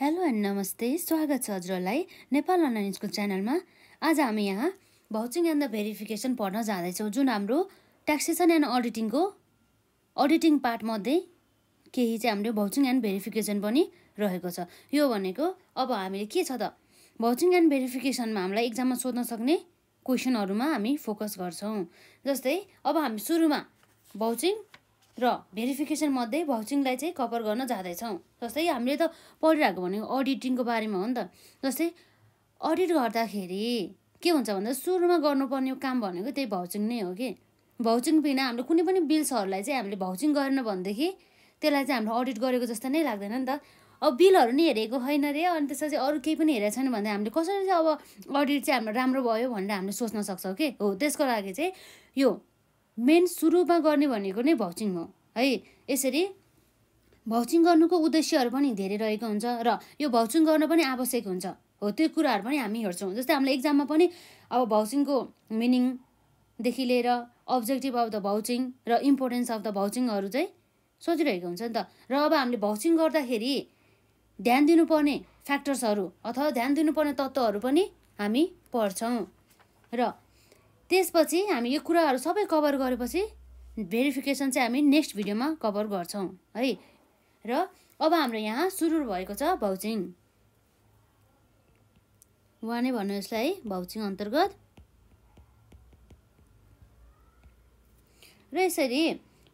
Hello and नमस्ते स्वागत छ हजुरहरूलाई नेपाल अनलाइन स्कुल च्यानलमा आज हामी यहाँ भाउचिङ एन्ड द भेरिफिकेसन पढ्न जाँदैछौँ जुन हाम्रो ट्याक्सेसन एन्ड अडिटिङको अडिटिङ पार्टमध्ये केही चाहिँ हाम्रो भाउचिङ एन्ड भेरिफिकेसन पनि रहेको छ यो भनेको अब हामीले के छ त भाउचिङ एन्ड भेरिफिकेसनमा हामीलाई इक्जाममा सोध्न सक्ने क्वेसनहरूमा हामी फोकस गर्छौँ जस्तै अब हामी सुरुमा भाउचिङ र भेरिफिकेसन मध्ये भाउचिङलाई चाहिँ कभर गर्न जाँदैछौँ जस्तै हामीले त पढिरहेको भनेको अडिटिङको बारेमा हो नि त जस्तै अडिट गर्दाखेरि के हुन्छ भन्दा सुरुमा गर्नुपर्ने काम भनेको त्यही भाउचिङ नै हो कि भाउचिङ बिना हामीले कुनै पनि बिल्सहरूलाई चाहिँ हामीले भाउचिङ गरेन भनेदेखि त्यसलाई चाहिँ हामीले अडिट गरेको जस्तो नै लाग्दैन नि त अब बिलहरू नै हेरेको होइन रे अनि त्यसपछि अरू केही पनि हेरेको छैन भन्दा हामीले कसरी चाहिँ अब अडिट चाहिँ हाम्रो राम्रो भयो भनेर हामीले सोच्न सक्छौँ कि हो त्यसको लागि चाहिँ यो मेन सुरुमा गर्ने भनेको नै भाउचिङ हो है यसरी भाउचिङ गर्नुको उद्देश्यहरू पनि धेरै रहेको हुन्छ र यो भाउचिङ गर्न पनि आवश्यक हुन्छ हो त्यो कुराहरू पनि हामी हेर्छौँ जस्तै हामीले इक्जाममा पनि अब भाउचिङको मिनिङदेखि लिएर अब्जेक्टिभ अफ द भाउचिङ र इम्पोर्टेन्स अफ द भाउचिङहरू चाहिँ सोचिरहेको हुन्छ नि त र अब हामीले भाउचिङ गर्दाखेरि ध्यान दिनुपर्ने फ्याक्टर्सहरू अथवा ध्यान दिनुपर्ने तत्त्वहरू पनि हामी पढ्छौँ र त्यसपछि हामी यो कुराहरू सबै कभर गरेपछि भेरिफिकेसन चाहिँ हामी नेक्स्ट भिडियोमा कभर गर्छौँ है र अब हाम्रो यहाँ सुरु भएको छ भाउचिङ उहाँ नै भन्नु यसलाई है भाउचिङ अन्तर्गत र यसरी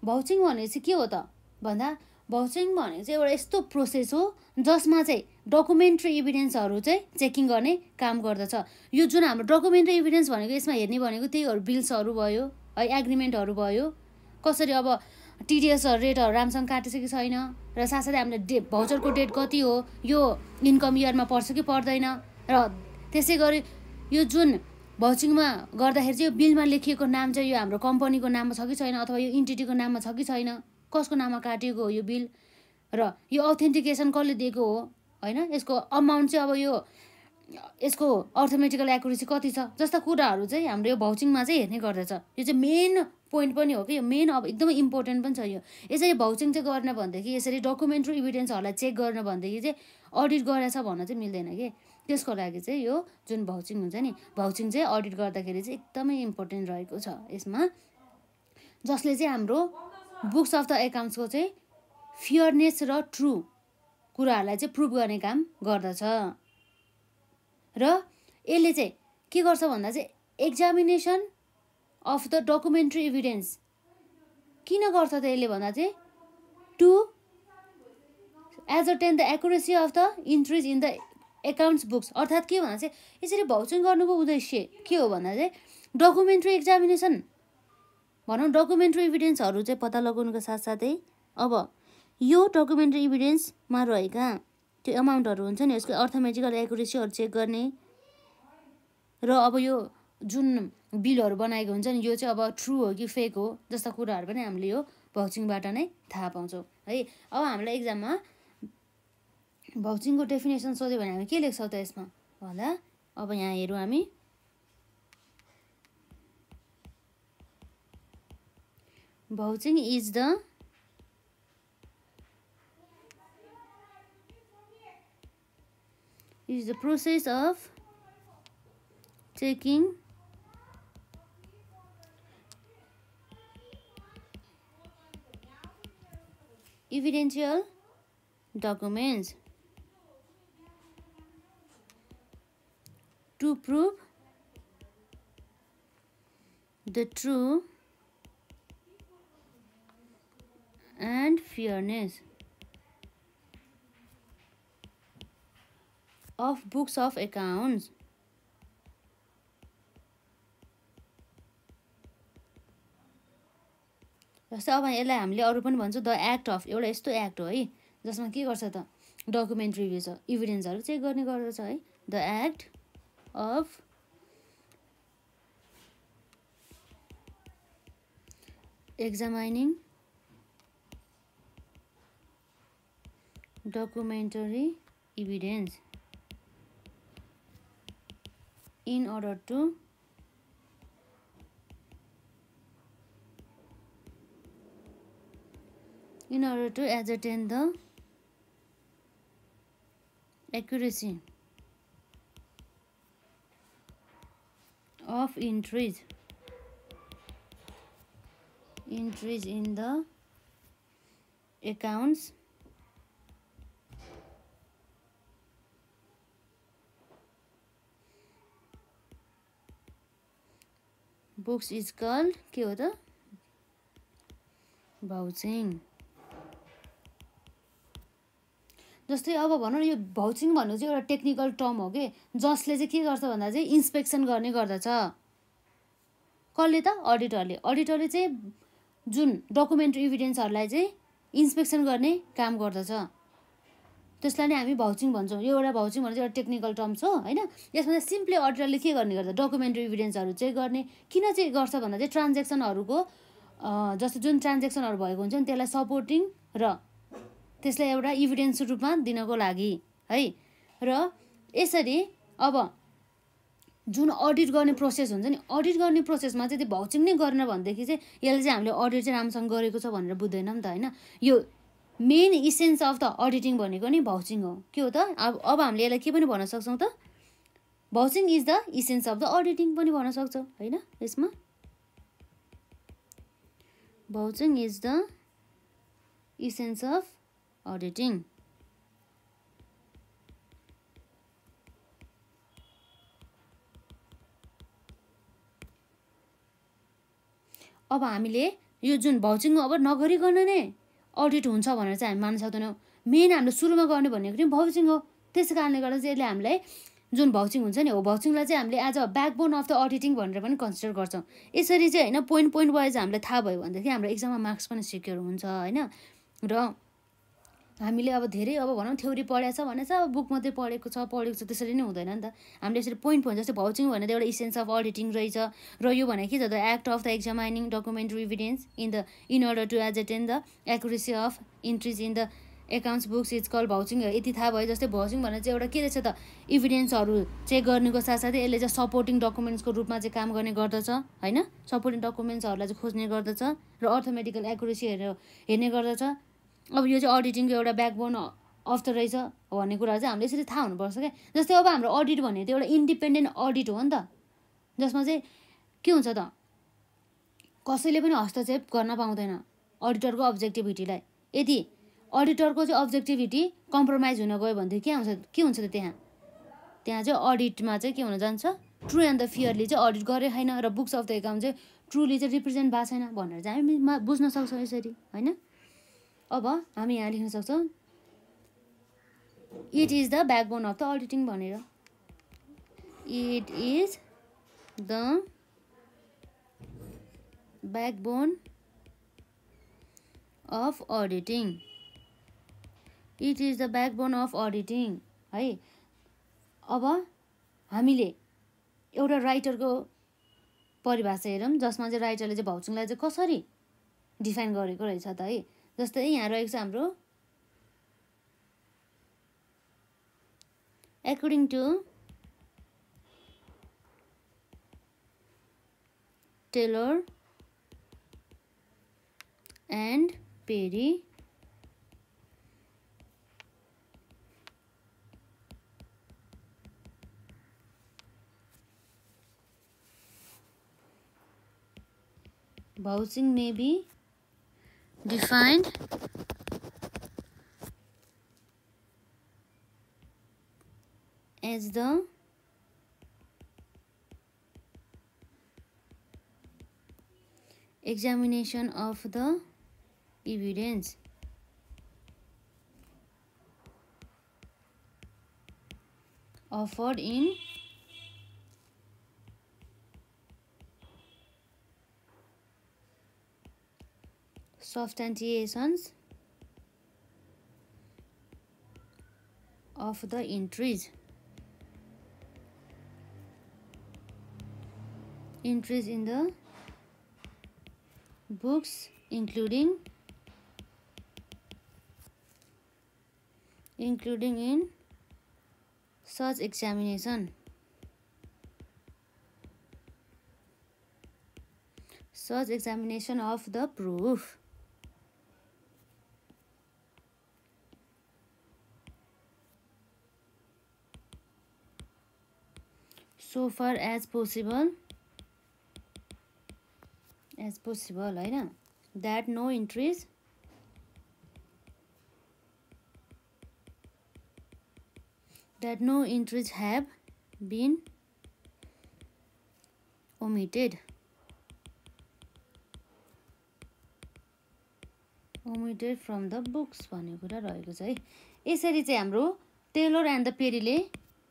भाउचिङ भनेपछि के हो त भन्दा भाउचिङ भनेको चाहिँ एउटा यस्तो प्रोसेस हो जसमा चाहिँ डकुमेन्ट्री इभिडेन्सहरू चाहिँ चेकिङ गर्ने काम गर्दछ यो जुन हाम्रो डकुमेन्ट्री इभिडेन्स भनेको यसमा हेर्ने भनेको त्यहीहरू बिल्सहरू भयो है एग्रिमेन्टहरू भयो कसरी अब टिडिएसहरू रेटहरू राम्रोसँग कि छैन र साथसाथै हामीले डे भाउचरको डेट कति हो यो इन्कम इयरमा पर्छ कि पर्दैन र त्यसै गरी यो जुन भाउचिङमा गर्दाखेरि चाहिँ यो बिलमा लेखिएको नाम चाहिँ यो हाम्रो कम्पनीको नाममा छ कि छैन अथवा यो इन्टिटीको नाममा छ कि छैन कसको नाममा काटिएको हो यो बिल र यो अथेन्टिकेसन कसले दिएको हो होइन यसको अमाउन्ट चाहिँ अब यो यसको अर्थमेटिकल एकुरेसी कति छ जस्ता कुराहरू चाहिँ हाम्रो यो भाउचिङमा चाहिँ हेर्ने गर्दछ यो चाहिँ मेन पोइन्ट पनि हो कि यो मेन अब एकदमै इम्पोर्टेन्ट पनि छ यो यसरी भाउचिङ चाहिँ गर्न भनेदेखि यसरी डकुमेन्ट्री इभिडेन्सहरूलाई चेक गर्न भनेदेखि चाहिँ अडिट गरेछ भन्न चाहिँ मिल्दैन कि त्यसको लागि चाहिँ यो जुन भाउचिङ हुन्छ नि भाउचिङ चाहिँ अडिट गर्दाखेरि चाहिँ एकदमै इम्पोर्टेन्ट रहेको छ यसमा जसले चाहिँ हाम्रो बुक्स अफ द एकाउन्ट्सको चाहिँ फियरनेस र ट्रु कुराहरूलाई चाहिँ प्रुभ गर्ने काम गर्दछ र यसले चाहिँ के गर्छ भन्दा चाहिँ examination of the documentary evidence किन गर्छ त यसले भन्दा चाहिँ to ascertain the accuracy of the entries in the accounts books अर्थात् के भन्दा चाहिँ यसरी भाउचिङ गर्नुको उद्देश्य के हो भन्दा चाहिँ डकुमेन्ट्री एक्जामिनेसन भनौँ डकुमेन्ट्री इभिडेन्सहरू चाहिँ पत्ता लगाउनुको साथसाथै अब यो डकुमेन्ट्री इभिडेन्समा रहेका त्यो एमाउन्टहरू हुन्छ नि यसको अर्थमेटिकल एकुरेसीहरू चेक गर्ने र अब यो जुन बिलहरू बनाएको हुन्छ नि यो चाहिँ अब ट्रु हो कि फेक हो जस्ता कुराहरू पनि हामीले यो भक्सिङबाट नै थाहा पाउँछौँ है अब हामीलाई इक्जाममा भक्सिङको डेफिनेसन सोध्यो भने हामी के लेख्छौँ त यसमा होला अब यहाँ हेरौँ हामी Voting is the is the process of taking evidential documents to prove the true and fairness of books of accounts. जस्तै अब यसलाई हामीले अरू पनि भन्छौँ द एक्ट अफ एउटा यस्तो एक्ट हो है जसमा के गर्छ त डकुमेन्ट रिभ्यू छ इभिडेन्सहरू चेक गर्ने गर्दछ है the act of examining documentary evidence in order to in order to ascertain the accuracy of entries entries in the accounts books is called के हो त भाउचिङ जस्तै अब भनौँ न यो भाउचिङ भन्नु चाहिँ एउटा टेक्निकल टर्म हो कि जसले चाहिँ के गर्छ भन्दा चाहिँ इन्सपेक्सन गर्ने गर्दछ कसले त अडिटरले अडिटरले चाहिँ जुन डकुमेन्ट्री इभिडेन्सहरूलाई चाहिँ इन्सपेक्सन गर्ने काम गर्दछ त्यसलाई नै हामी भाउचिङ भन्छौँ यो एउटा भाउचिङ भनेर एउटा टेक्निकल टर्म्स हो होइन यसमा चाहिँ सिम्पली अडिटरले के गर्ने गर्छ डकुमेन्ट्री इभिडेन्सहरू चाहिँ गर्ने किन चाहिँ गर्छ भन्दा चाहिँ ट्रान्जेक्सनहरूको जस्तो जुन ट्रान्जेक्सनहरू भएको हुन्छ नि त्यसलाई सपोर्टिङ र त्यसलाई एउटा इभिडेन्स रूपमा दिनको लागि है र यसरी अब जुन अडिट गर्ने प्रोसेस हुन्छ नि अडिट गर्ने प्रोसेसमा चाहिँ त्यो भाउचिङ नै गरेन भनेदेखि चाहिँ यसले चाहिँ हामीले अडिट चाहिँ राम्रोसँग गरेको छ भनेर बुझ्दैन नि त होइन यो main essence of the auditing भनेको नि भाउचिङ हो के हो त अब अब हामीले यसलाई के पनि भन्न सक्छौँ त vouching is the essence of the auditing पनि भन्न सक्छौँ होइन यसमा vouching is the essence of auditing अब हामीले यो जुन भाउचिङ अब नगरिकन नै अडिट हुन्छ भनेर चाहिँ हामी मान्न सक्दैनौँ मेन हामीले सुरुमा गर्ने भनेको चाहिँ भाउचिङ हो त्यसै कारणले गर्दा चाहिँ यसले हामीलाई जुन भाउचिङ हुन्छ नि हो भाउचिङलाई चाहिँ हामीले as a backbone of the auditing भनेर पनि कन्सिडर गर्छौँ यसरी चाहिँ होइन पोइन्ट पोइन्ट वाइज हामीलाई थाहा भयो भनेदेखि हाम्रो एक्जाममा मार्क्स पनि सिक्योर हुन्छ होइन र हामीले अब धेरै अब भनौँ थ्योरी पढेको छ भने चाहिँ अब बुक मात्रै पढेको छ पढेको छ त्यसरी नै हुँदैन नि त हामीले यसरी पोइन्ट पोइन्ट जस्तै भाउचिङ भनेर एउटा इसेन्स अफ अडिटिङ रहेछ र यो भने के छ the act of the examining documentary evidence in the in order to attain the accuracy of entries in the accounts books is call vouching यति थाहा भयो जस्तै भाउचिङ भनेर चाहिँ एउटा के रहेछ त इभिडेन्सहरू चेक गर्नुको साथसाथै यसले चाहिँ सपोर्टिङ डकुमेन्ट्सको रूपमा चाहिँ काम गर्ने गर्दछ होइन सपोर्टिङ डकुमेन्ट्सहरूलाई चाहिँ खोज्ने गर्दछ र अर्थमेटिकल एकुरेसीहरू हेर्ने गर्दछ अब यो चाहिँ अडिटिङको एउटा ब्याकबोन अफ द रहेछ भन्ने कुरा चाहिँ हामीले यसरी थाहा हुनुपर्छ क्या जस्तै अब हाम्रो अडिट भन्ने त एउटा इन्डिपेन्डेन्ट अडिट हो नि त जसमा चाहिँ के हुन्छ त कसैले पनि हस्तक्षेप गर्न पाउँदैन अडिटरको अब्जेक्टिभिटीलाई यदि अडिटरको चाहिँ अब्जेक्टिभिटी कम्प्रोमाइज हुन गयो भने के आउँछ के हुन्छ त त्यहाँ त्यहाँ चाहिँ अडिटमा चाहिँ के हुन जान्छ ट्रु एन्ड द फियरली चाहिँ अडिट गरे छैन र बुक्स अफ द एकाउन्ट चाहिँ ट्रुली चाहिँ रिप्रेजेन्ट भएको छैन भनेर चाहिँ हामी बुझ्न सक्छौँ यसरी होइन अब हामी यहाँ लेख्न सक्छौँ it is the backbone of the auditing भनेर it is the backbone of auditing it is the backbone of auditing है अब हामीले एउटा राइटरको परिभाषा हेरौँ जसमा चाहिँ राइटरले चाहिँ भाउचुङलाई चाहिँ कसरी डिफाइन गरेको रहेछ त है जस्तै यहाँ रहेको छ हाम्रो according to Taylor and Perry vouching may be defined as the examination of the evidence. offered in substantiations of the entries. Entries in the books including including in such examination. Such examination of the proof. So far as possible as possible होइन that no entries that no entries have been omitted omitted from the books भन्ने कुरा रहेको छ है यसरी चाहिँ हाम्रो Taylor and the पेरीले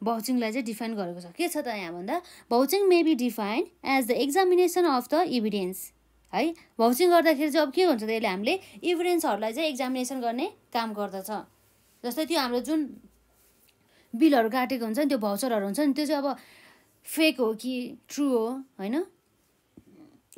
भाउचिङलाई चाहिँ डिफाइन गरेको छ के छ त यहाँ भन्दा vouching may be define as the examination of the evidence है भाउचिङ गर्दाखेरि चाहिँ अब के हुन्छ त यसले हामीले इभिडेन्सहरूलाई चाहिँ एक्जामिनेसन गर्ने काम गर्दछ जस्तै त्यो हाम्रो जुन बिलहरू काटेको हुन्छ नि त्यो भाउचरहरू हुन्छ नि त्यो चाहिँ अब फेक हो कि ट्रु हो होइन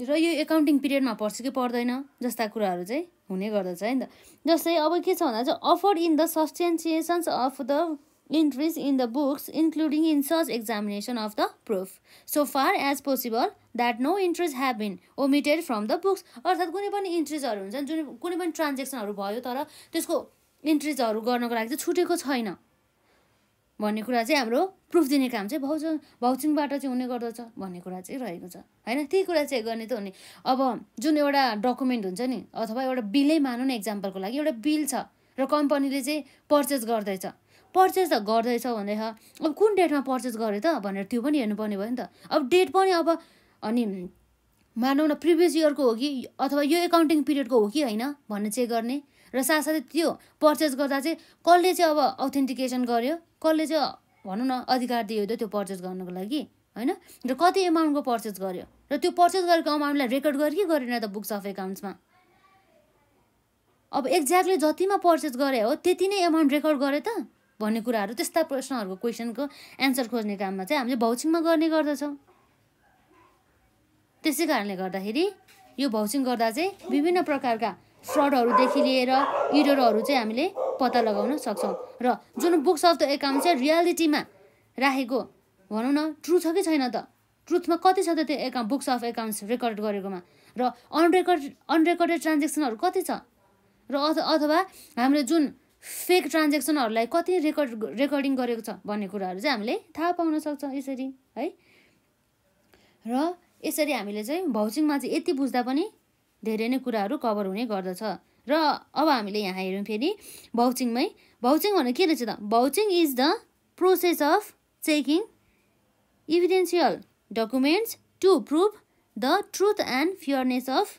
र यो एकाउन्टिङ पिरियडमा पर्छ कि पर्दैन जस्ता कुराहरू चाहिँ हुने गर्दछ है नि त जस्तै अब के छ भन्दा चाहिँ afford in the substantiations of the entries in the books including in such examination of the proof so far as possible that no interest have been omitted from the books अर्थात् कुनै पनि इन्ट्रेस्टहरू हुन्छन् जुन कुनै पनि ट्रान्जेक्सनहरू भयो तर त्यसको इन्ट्रेस्टहरू गर्नको लागि चाहिँ छुटेको छैन भन्ने कुरा चाहिँ हाम्रो प्रुफ दिने काम चाहिँ भाउज भाउचिङबाट चाहिँ हुने गर्दछ भन्ने कुरा चाहिँ रहेको छ होइन त्यही कुरा चेक गर्ने त हुने अब जुन एउटा डकुमेन्ट हुन्छ नि अथवा एउटा बिलै मानौँ न इक्जाम्पलको लागि एउटा बिल छ र कम्पनीले चाहिँ पर्चेस गर्दैछ पर्चेस त गर्दैछ भन्दै अब कुन डेटमा पर्चेस गरेँ त भनेर त्यो पनि हेर्नुपर्ने भयो नि त अब डेट पनि अब अनि मानौँ न प्रिभियस इयरको हो कि अथवा यो एकाउन्टिङ पिरियडको हो कि होइन भन्ने चेक गर्ने र साथसाथै त्यो पर्चेस गर्दा चाहिँ कसले चाहिँ अब अथेन्टिकेसन गर्यो कसले चाहिँ भनौँ न अधिकार दियो त त्यो पर्चेस गर्नुको लागि होइन र कति एमाउन्टको पर्चेस गर्यो र त्यो पर्चेस गरेको अमाउन्टलाई रेकर्ड गर्यो कि गरेन त बुक्स अफ एकाउन्ट्समा अब एक्ज्याक्टली जतिमा पर्चेस गरे हो त्यति नै एमाउन्ट रेकर्ड गरे त भन्ने कुराहरू त्यस्ता प्रश्नहरूको क्वेसनको एन्सर खोज्ने काममा चाहिँ हामीले भौचिङमा गर्ने गर्दछौँ त्यसै कारणले गर्दाखेरि यो भौचिङ गर्दा चाहिँ विभिन्न प्रकारका फ्रडहरूदेखि लिएर इडरहरू चाहिँ हामीले पत्ता लगाउन सक्छौँ र जुन बुक्स अफ द एकाउन्ट चाहिँ रियालिटीमा राखेको भनौँ न ट्रु छ कि छैन त ट्रुथमा कति छ त त्यो account books of accounts record गरेकोमा र अनरेकर्ड अनरेकर्डेड ट्रान्जेक्सनहरू कति छ र अथवा हामीले जुन फेक ट्रान्जेक्सनहरूलाई कति रेकर्ड रेकर्डिङ गरेको छ भन्ने कुराहरू चाहिँ हामीले थाहा पाउन सक्छौँ यसरी है र यसरी हामीले चाहिँ भाउचिङमा चाहिँ यति बुझ्दा पनि धेरै नै कुराहरू कभर हुने गर्दछ र अब हामीले यहाँ हेऱ्यौँ फेरि भाउचिङमै भाउचिङ भनेको के रहेछ त vouching is the process of checking evidential documents to prove the truth and fairness of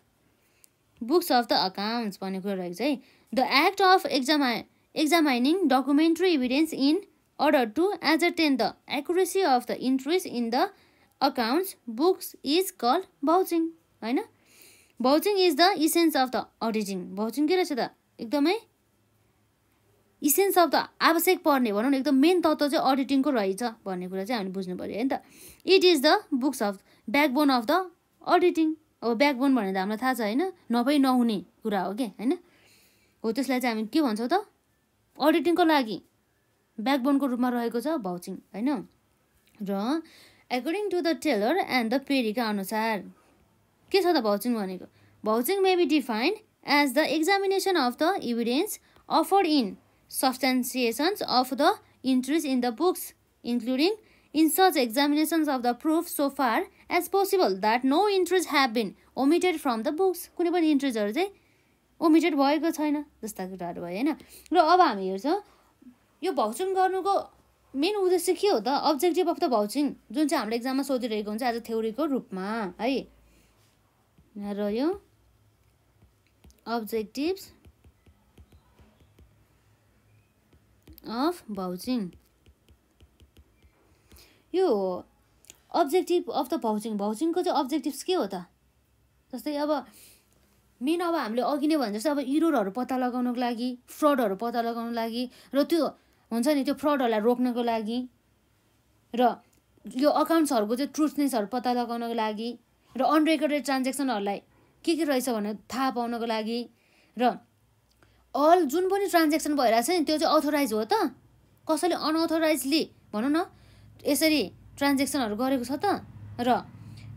books of the accounts भन्ने कुरा रहेको छ है the act of exam examining documentary evidence in order to ascertain the accuracy of the entries in the accounts books is called vouching होइन vouching is the essence of the auditing vouching के रहेछ त एकदमै essence of the आवश्यक पर्ने भनौँ न एकदम मेन तत्त्व चाहिँ अडिटिङको रहेछ भन्ने कुरा चाहिँ हामीले बुझ्नु पऱ्यो है त it is the books of backbone of the auditing अब ब्याकबोन भनेर हामीलाई थाहा छ होइन नभई नहुने कुरा हो क्या होइन हो त्यसलाई चाहिँ हामी के भन्छौँ त अडिटिङको लागि ब्याकबोनको रूपमा रहेको छ भाउचिङ होइन र according to the Taylor and the पेरीका अनुसार के छ त भाउचिङ भनेको vouching may be defined as the examination of the evidence afford in substantiations of the interest in the books including in such examinations of the proof so far as possible that no interest have been omitted from the books कुनै पनि इन्ट्रेस्टहरू चाहिँ omitted भएको छैन जस्ता कुराहरू भयो होइन र अब हामी हेर्छौँ यो भाउचिङ गर्नुको मेन उद्देश्य के हो त अब्जेक्टिभ अफ द भाउचिङ जुन चाहिँ हामीले एक्जाममा सोधिरहेको हुन्छ एज अ थ्योरीको रूपमा है र यो अब्जेक्टिभ्स अफ भाउचिङ यो अब्जेक्टिभ अफ द भाउचिङ भाउचिङको चाहिँ अब्जेक्टिभ्स के हो त जस्तै अब मेन अब हामीले अघि नै भने जस्तो अब इरोडहरू पत्ता लगाउनको लागि फ्रडहरू पत्ता लगाउनको लागि र त्यो हुन्छ नि त्यो फ्रडहरूलाई रोक्नको लागि र यो अकाउन्ट्सहरूको चाहिँ ट्रुथनेसहरू पत्ता लगाउनको लागि र अनरेकर्डेड ट्रान्जेक्सनहरूलाई के के रहेछ भनेर थाहा पाउनको लागि र अल जुन पनि ट्रान्जेक्सन भइरहेको छ नि त्यो चाहिँ अथोराइज हो त कसैले अनअथोराइजली भनौँ न यसरी ट्रान्जेक्सनहरू गरेको छ त र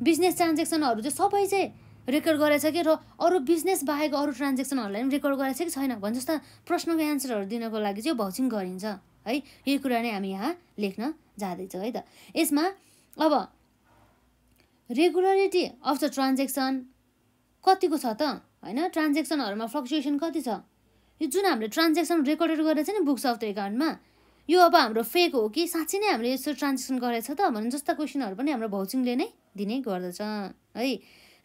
बिजनेस ट्रान्जेक्सनहरू चाहिँ सबै चाहिँ रेकर्ड गरेछ कि र अरू बिजनेस बाहेक अरू ट्रान्जेक्सनहरूलाई पनि रेकर्ड गरेछ कि छैन भन्छ जस्ता प्रश्नको एन्सरहरू दिनको लागि चाहिँ भाउचिङ गरिन्छ है यो कुरा नै हामी यहाँ लेख्न जाँदैछौँ है त यसमा अब रेगुलरिटी अफ द ट्रान्जेक्सन कतिको छ त होइन ट्रान्जेक्सनहरूमा फ्लक्चुएसन कति छ यो जुन हामीले ट्रान्जेक्सन रेकर्डेड गरेर चाहिँ नि बुक्स अफ द एकाउन्टमा यो अब हाम्रो फेक हो कि साँच्ची नै हामीले यसो ट्रान्जेक्सन गरेछ त भन्नु जस्ता क्वेसनहरू पनि हाम्रो भाउचिङले नै दिने गर्दछ है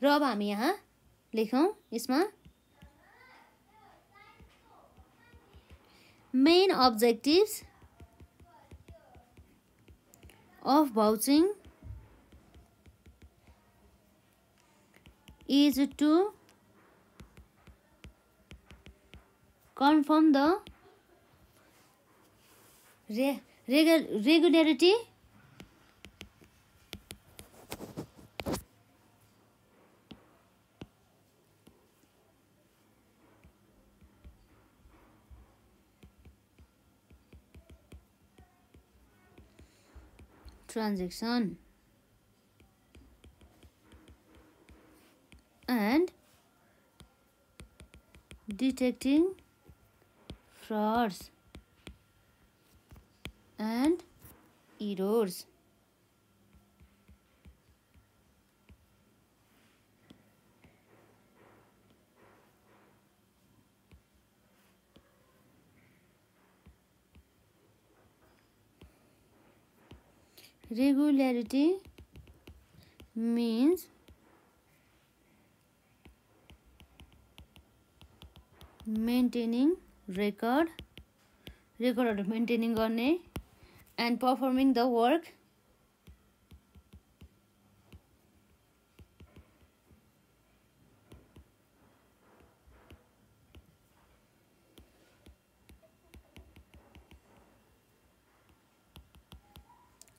र अब हामी यहाँ लेखौँ यसमा main objectives of vouching is to confirm the re regularity transaction and detecting frauds and errors regularity means maintaining record रेकर्डहरू मेन्टेनिङ गर्ने and performing the work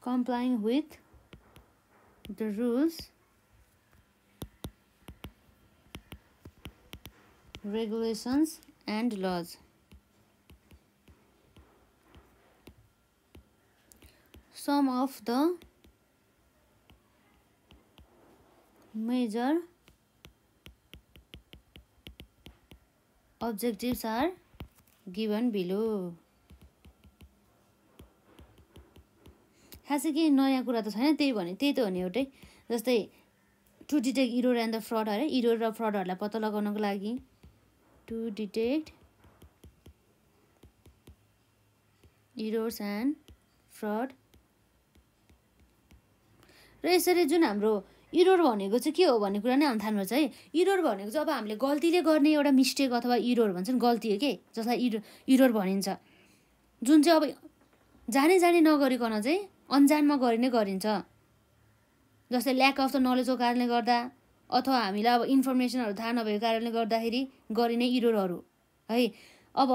complying with the rules regulations and laws some of the major objectives are given below खासै केही नयाँ कुरा त छैन त्यही भने त्यही त हो नि एउटै जस्तै to detect error and the fraud अरे इरोर र फ्रडहरूलाई पत्ता लगाउनको लागि to detect errors and fraud र यसरी जुन हाम्रो इरोड भनेको चाहिँ के हो भन्ने कुरा नै हामी थाल्नुपर्छ है इरोड भनेको चाहिँ अब हामीले गल्तीले गर्ने एउटा मिस्टेक अथवा इरोड भन्छन् गल्ती हो के जसलाई इरो इरोड भनिन्छ जुन चाहिँ अब जाने जाने नगरिकन चाहिँ अन्जानमा गरिने गरिन्छ जस्तै ल्याक अफ द नलेजको कारणले गर्दा अथवा हामीलाई अब इन्फर्मेसनहरू थाहा नभएको कारणले गर्दाखेरि गरिने इरोरहरू है अब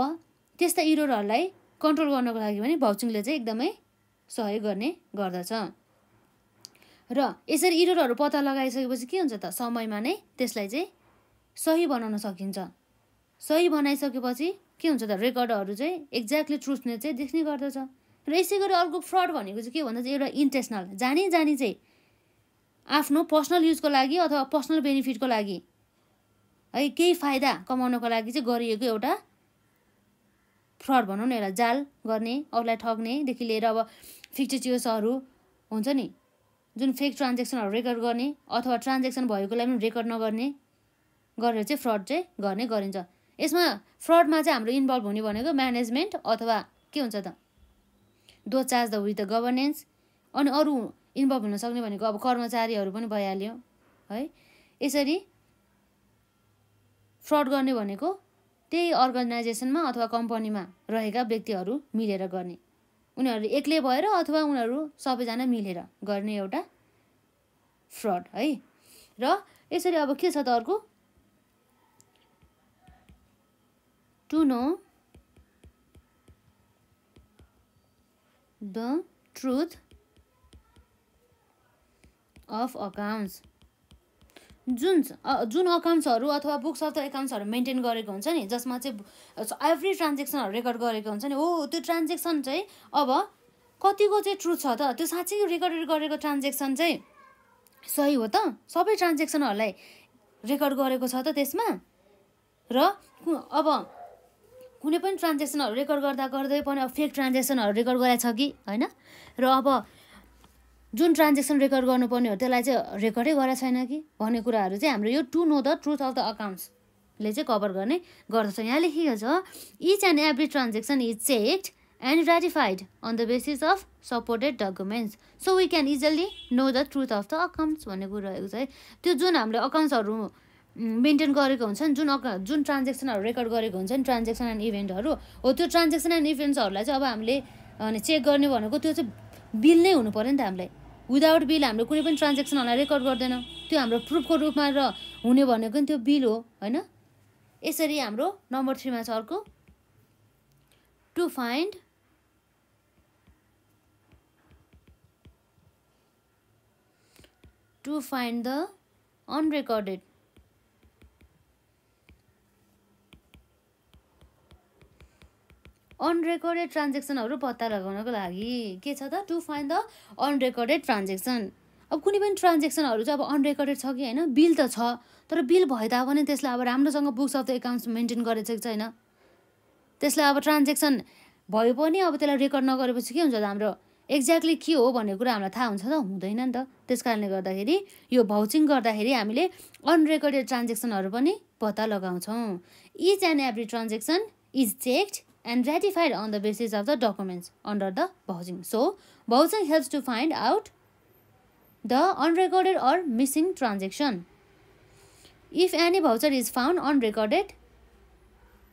त्यस्ता इरोरहरूलाई कन्ट्रोल गर्नको लागि पनि भाउचिङले चाहिँ एकदमै सहयोग गर्ने गर्दछ र यसरी इरोरहरू पत्ता लगाइसकेपछि के हुन्छ त समयमा नै त्यसलाई चाहिँ सही बनाउन सकिन्छ सही बनाइसकेपछि के हुन्छ त रेकर्डहरू चाहिँ एक्ज्याक्टली नै चाहिँ देख्ने गर्दछ र यसै गरी अर्को फ्रड भनेको चाहिँ के भन्दा चाहिँ एउटा इन्टेसनल जानी जानी चाहिँ आफ्नो पर्सनल युजको लागि अथवा पर्सनल बेनिफिटको लागि है केही फाइदा कमाउनको लागि चाहिँ गरिएको एउटा फ्रड भनौँ न एउटा जाल गर्ने अरूलाई ठग्नेदेखि लिएर अब फिक्चचियोसहरू हुन्छ नि जुन फेक ट्रान्जेक्सनहरू रेकर्ड गर्ने अथवा ट्रान्जेक्सन भएकोलाई पनि रेकर्ड नगर्ने गरेर चाहिँ फ्रड चाहिँ गर्ने गरिन्छ यसमा फ्रडमा चाहिँ हाम्रो इन्भल्भ हुने भनेको म्यानेजमेन्ट अथवा के हुन्छ त those charge the with the governance अनि अरू इन्भल्भ हुन सक्ने भनेको अब कर्मचारीहरू पनि भइहाल्यो है यसरी फ्रड गर्ने भनेको त्यही अर्गनाइजेसनमा अथवा कम्पनीमा रहेका व्यक्तिहरू मिलेर गर्ने उनीहरू एक्लै भएर अथवा उनीहरू सबैजना मिलेर गर्ने एउटा फ्रड है र यसरी अब के छ त अर्को to know the truth of accounts जुन जुन अकाउन्ट्सहरू अथवा बुक्स अफ द एकाउन्ट्सहरू मेन्टेन गरेको हुन्छ नि जसमा चाहिँ एभ्री ट्रान्जेक्सनहरू रेकर्ड गरेको हुन्छ नि हो त्यो ट्रान्जेक्सन चाहिँ अब कतिको चाहिँ ट्रुथ छ त त्यो साँच्चै रेकर्ड गरेको ट्रान्जेक्सन चाहिँ सही हो त सबै ट्रान्जेक्सनहरूलाई रेकर्ड गरेको छ त त्यसमा र अब कुनै पनि ट्रान्जेक्सनहरू रेकर्ड गर्दा गर्दै पनि अब फेक ट्रान्जेक्सनहरू रेकर्ड गराएको छ कि होइन र अब जुन ट्रान्जेक्सन रेकर्ड गर्नुपर्ने हो त्यसलाई चाहिँ रेकर्डै गराएको छैन कि भन्ने कुराहरू चाहिँ हाम्रो यो to know the truth of the अकाउन्ट्सले चाहिँ कभर गर्ने गर्दछ यहाँ लेखिएको छ each and every transaction is checked and ratified on the basis of supported documents so we can easily know the truth of the accounts भन्ने कुरा रहेको छ है त्यो जुन हामीले अकाउन्ट्सहरू मेन्टेन गरेको हुन्छ नि जुन जुन ट्रान्जेक्सनहरू रेकर्ड गरेको हुन्छ नि ट्रान्जेक्सन एन्ड इभेन्टहरू हो त्यो ट्रान्जेक्सन एन्ड इभेन्ट्सहरूलाई चाहिँ अब हामीले अनि चेक गर्ने भनेको त्यो चाहिँ बिल नै हुनु पऱ्यो नि त हामीलाई विदाउट बिल हामीले कुनै पनि ट्रान्जेक्सनहरूलाई रेकर्ड गर्दैन त्यो हाम्रो प्रुफको रूपमा र हुने भनेको नि त्यो बिल हो होइन यसरी हाम्रो नम्बर थ्रीमा छ अर्को to find to find the unrecorded unrecorded ट्रान्जेक्सनहरू पत्ता लगाउनको लागि के छ त to find the unrecorded transaction अब कुनै पनि ट्रान्जेक्सनहरू चाहिँ अब अनरेकर्डेड छ कि होइन बिल त छ तर बिल भए तापनि त्यसलाई अब राम्रोसँग books of the accounts maintain गरेको कि छैन त्यसलाई अब ट्रान्जेक्सन भए पनि अब त्यसलाई रेकर्ड नगरेपछि के हुन्छ त हाम्रो एक्ज्याक्टली के हो भन्ने कुरा हामीलाई थाहा हुन्छ त हुँदैन नि त त्यस कारणले गर्दाखेरि यो भाउचिङ गर्दाखेरि हामीले अनरेकर्डेड ट्रान्जेक्सनहरू पनि पत्ता लगाउँछौँ each and every transaction is checked and ratified on the basis of the documents under the vouching. So, vouching helps to find out the unrecorded or missing transaction. If any voucher is found unrecorded,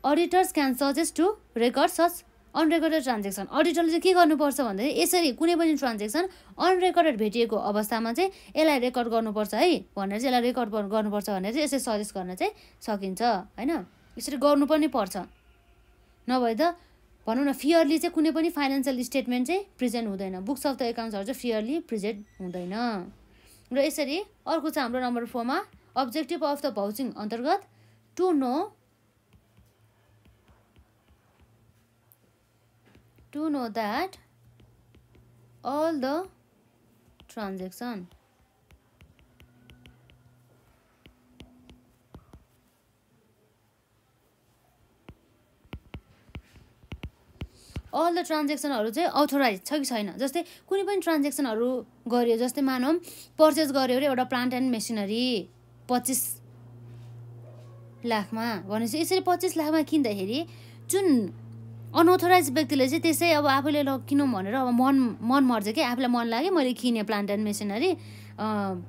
auditors can suggest to record such unrecorded transaction अडिटरले चाहिँ के गर्नुपर्छ भन्दाखेरि यसरी कुनै पनि transaction अनरेकर्डेड भेटिएको अवस्थामा चाहिँ यसलाई रेकर्ड गर्नुपर्छ है भनेर चाहिँ यसलाई रेकर्ड गर्नुपर्छ भनेर चाहिँ यसरी सजेस्ट गर्न चाहिँ सकिन्छ होइन यसरी गर्नु पनि पर्छ नभए त भनौँ न फियरली चाहिँ कुनै पनि फाइनेन्सियल स्टेटमेन्ट चाहिँ प्रेजेन्ट हुँदैन बुक्स अफ द एकाउन्ट्सहरू चाहिँ फियरली प्रेजेन्ट हुँदैन र यसरी अर्को छ हाम्रो नम्बर फोरमा अब्जेक्टिभ अफ द भाउचिङ अन्तर्गत to know to know that all the transaction all the ट्रान्जेक्सनहरू चाहिँ अथोराइज छ कि छैन जस्तै कुनै पनि ट्रान्जेक्सनहरू गऱ्यो जस्तै मानौँ पर्चेस गऱ्यो अरे एउटा प्लान्ट एन्ड मेसिनरी पच्चिस लाखमा भनेपछि यसरी पच्चिस लाखमा किन्दाखेरि जुन अनअथोराइज व्यक्तिले चाहिँ त्यसै अब आफूले ल किनौँ भनेर अब मन मन मर्छ कि आफूलाई मन लाग्यो मैले किनेँ प्लान्ट एन्ड मेसिनरी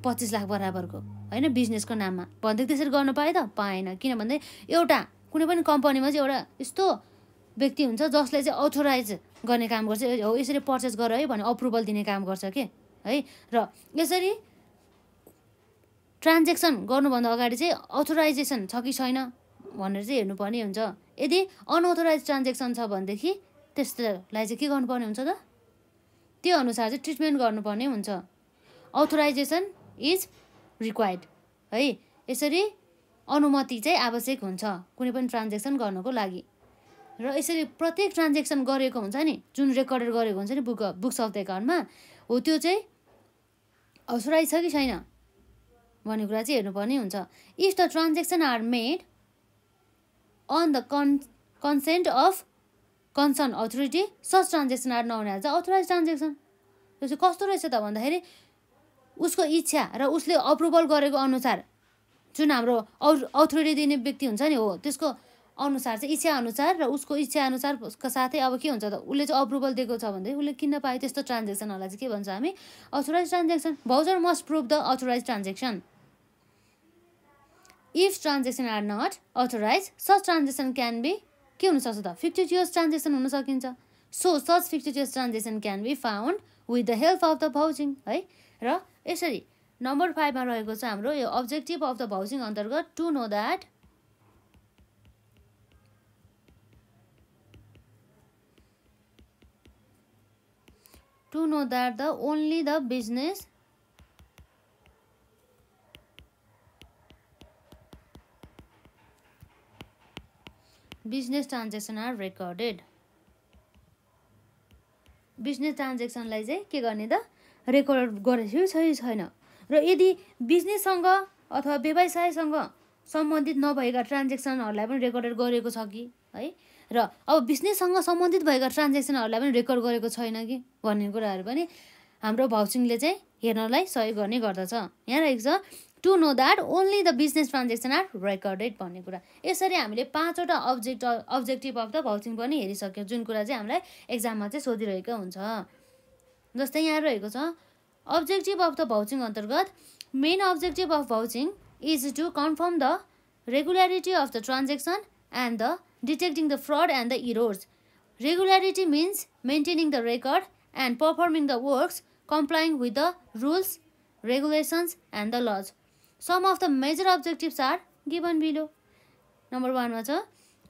पच्चिस लाख बराबरको होइन बिजनेसको नाममा भन्दै त्यसरी गर्नु पाएँ त पाएन किनभने एउटा कुनै पनि कम्पनीमा चाहिँ एउटा यस्तो व्यक्ति हुन्छ जसले चाहिँ अथोराइज गर्ने काम गर्छ हो यसरी पर्चेस गर है भने अप्रुभल दिने काम गर्छ के है र यसरी ट्रान्जेक्सन गर्नुभन्दा अगाडि चाहिँ अथोराइजेसन छ कि छैन भनेर चाहिँ हेर्नुपर्ने हुन्छ यदि अनअथोराइज ट्रान्जेक्सन छ भनेदेखि त्यसलाई चाहिँ के गर्नुपर्ने हुन्छ त त्यो अनुसार चाहिँ ट्रिटमेन्ट गर्नुपर्ने हुन्छ अथोराइजेसन इज रिक्वायर्ड है यसरी अनुमति चाहिँ आवश्यक हुन्छ कुनै पनि ट्रान्जेक्सन गर्नको लागि र यसरी प्रत्येक ट्रान्जेक्सन गरेको हुन्छ नि जुन रेकर्डेड गरेको हुन्छ नि बुक बुक्स अफ द एकाउन्टमा हो त्यो चाहिँ असुराई छ कि छैन भन्ने कुरा चाहिँ हेर्नुपर्ने हुन्छ if the transaction are made on the con consent of concern authority such transaction are नहुने चाहिँ अथोराइज ट्रान्जेक्सन त्यो चाहिँ कस्तो रहेछ त भन्दाखेरि उसको इच्छा र उसले अप्रुभल गरेको अनुसार जुन हाम्रो अथोरिटी दिने व्यक्ति हुन्छ नि हो त्यसको अनुसार चाहिँ इच्छा अनुसार र उसको इच्छा उसको साथै अब के हुन्छ त उसले चाहिँ अप्रुभल दिएको छ भन्दै उसले किन्न पायो त्यस्तो ट्रान्जेक्सनहरूलाई चाहिँ के भन्छ हामी authorize transaction voucher must prove the authorize transaction if transaction are not authorize such transaction can be के हुनसक्छ त फिक्टिटियस ट्रान्जेक्सन हुन सकिन्छ so such fictitious transaction can be found with the help of the vouching है र यसरी number फाइभमा रहेको छ हाम्रो यो अब्जेक्टिभ अफ द भाउचिङ अन्तर्गत to know that to know that the only the business business transaction are recorded business ट्रान्जेक्सनलाई चाहिँ के गर्ने त रेकर्ड गरेको छ कि छैन र यदि बिजनेससँग अथवा व्यवसायसँग सम्बन्धित नभएका ट्रान्जेक्सनहरूलाई पनि रेकर्डेड गरेको छ कि है र अब बिजनेससँग सम्बन्धित भएका ट्रान्जेक्सनहरूलाई पनि रेकर्ड गरेको छैन कि भन्ने कुराहरू पनि हाम्रो भाउचिङले चाहिँ हेर्नलाई सहयोग गर्ने गर्दछ यहाँ रहेको छ to know that only the business transaction are recorded भन्ने कुरा यसरी हामीले पाँचवटा object objective of the vouching पनि हेरिसक्यौँ जुन कुरा चाहिँ हामीलाई एक्जाममा चाहिँ सोधिरहेको हुन्छ जस्तै यहाँ रहेको छ अब्जेक्टिभ अफ द भाउचिङ अन्तर्गत main objective of vouching is to confirm the regularity of the transaction and the detecting the fraud and the errors. Regularity means maintaining the record and performing the works complying with the rules, regulations, and the laws. Some of the major objectives are given below. Number वानमा छ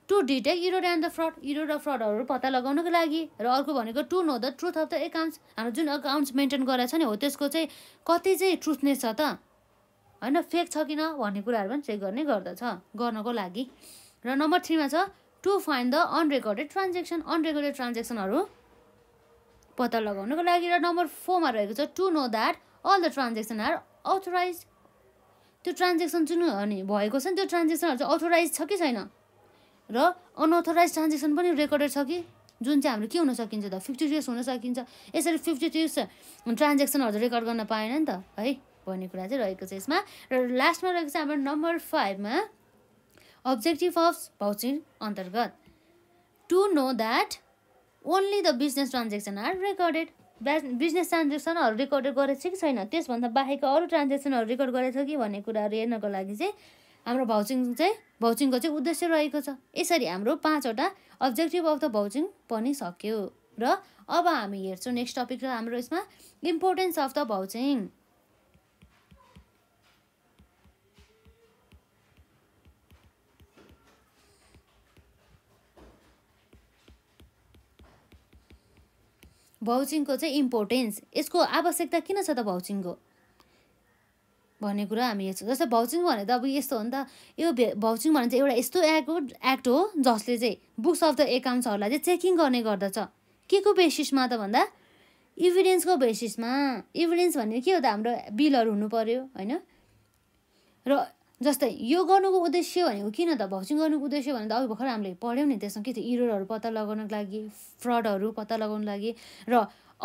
to detect error and the fraud error र फ्रडहरू पत्ता लगाउनको लागि र अर्को भनेको to know the truth of the accounts. हाम्रो जुन एकाउन्ट्स मेन्टेन गरेको छ नि हो त्यसको चाहिँ कति चाहिँ ट्रुथनेस छ त होइन फेक छ किन भन्ने कुराहरू पनि garda cha. Garna ko lagi. र नम्बर थ्रीमा छ to find the unrecorded transaction unrecorded ट्रान्जेक्सनहरू पत्ता लगाउनको लागि र नम्बर फोरमा रहेको छ to know that all the transaction are authorize त्यो ट्रान्जेक्सन जुन अनि भएको छ नि त्यो ट्रान्जेक्सनहरू चाहिँ अथोराइज छ कि छैन र अनअथोराइज ट्रान्जेक्सन पनि रेकर्डेड छ कि जुन चाहिँ हाम्रो के हुन सकिन्छ त फिफ्टी टुस हुन सकिन्छ यसरी फिफ्टी टुस ट्रान्जेक्सनहरू रेकर्ड गर्न पाएन नि त है भन्ने कुरा चाहिँ रहेको छ यसमा र लास्टमा रहेको छ हाम्रो नम्बर फाइभमा अब्जेक्टिभ अफ भाउचिङ अन्तर्गत to know that only the business transaction are recorded business ट्रान्जेक्सनहरू रेकर्डेड गरेको छ कि छैन त्यसभन्दा बाहेक अरू ट्रान्जेक्सनहरू रेकर्ड गरेको छ कि भन्ने कुराहरू हेर्नको लागि चाहिँ हाम्रो भाउचिङ चाहिँ भाउचिङको चाहिँ उद्देश्य रहेको छ यसरी हाम्रो पाँचवटा अब्जेक्टिभ अफ द भाउचिङ पनि सक्यो र अब हामी हेर्छौँ नेक्स्ट टपिक र हाम्रो यसमा इम्पोर्टेन्स अफ द भाउचिङ भाउचिङको चाहिँ इम्पोर्टेन्स यसको आवश्यकता किन छ त भाउचिङको भन्ने कुरा हामी हेर्छौँ जस्तो भाउचिङ भने त अब यस्तो हो नि त यो भाउचिङ भने चाहिँ एउटा यस्तो एक्ट हो एक्ट हो जसले चाहिँ बुक्स अफ द एकाउन्ट्सहरूलाई चाहिँ चेकिङ गर्ने गर्दछ के को बेसिसमा त भन्दा इभिडेन्सको बेसिसमा इभिडेन्स भनेको के हो त हाम्रो बिलहरू हुनु पऱ्यो होइन र जस्तै यो गर्नुको उद्देश्य भनेको किन त भाउचिङ गर्नुको उद्देश्य भने त अघि भर्खर हामीले पढ्यौँ नि त्यसमा के त इरोडहरू पत्ता लगाउनको लागि फ्रडहरू पत्ता लगाउनु लागि र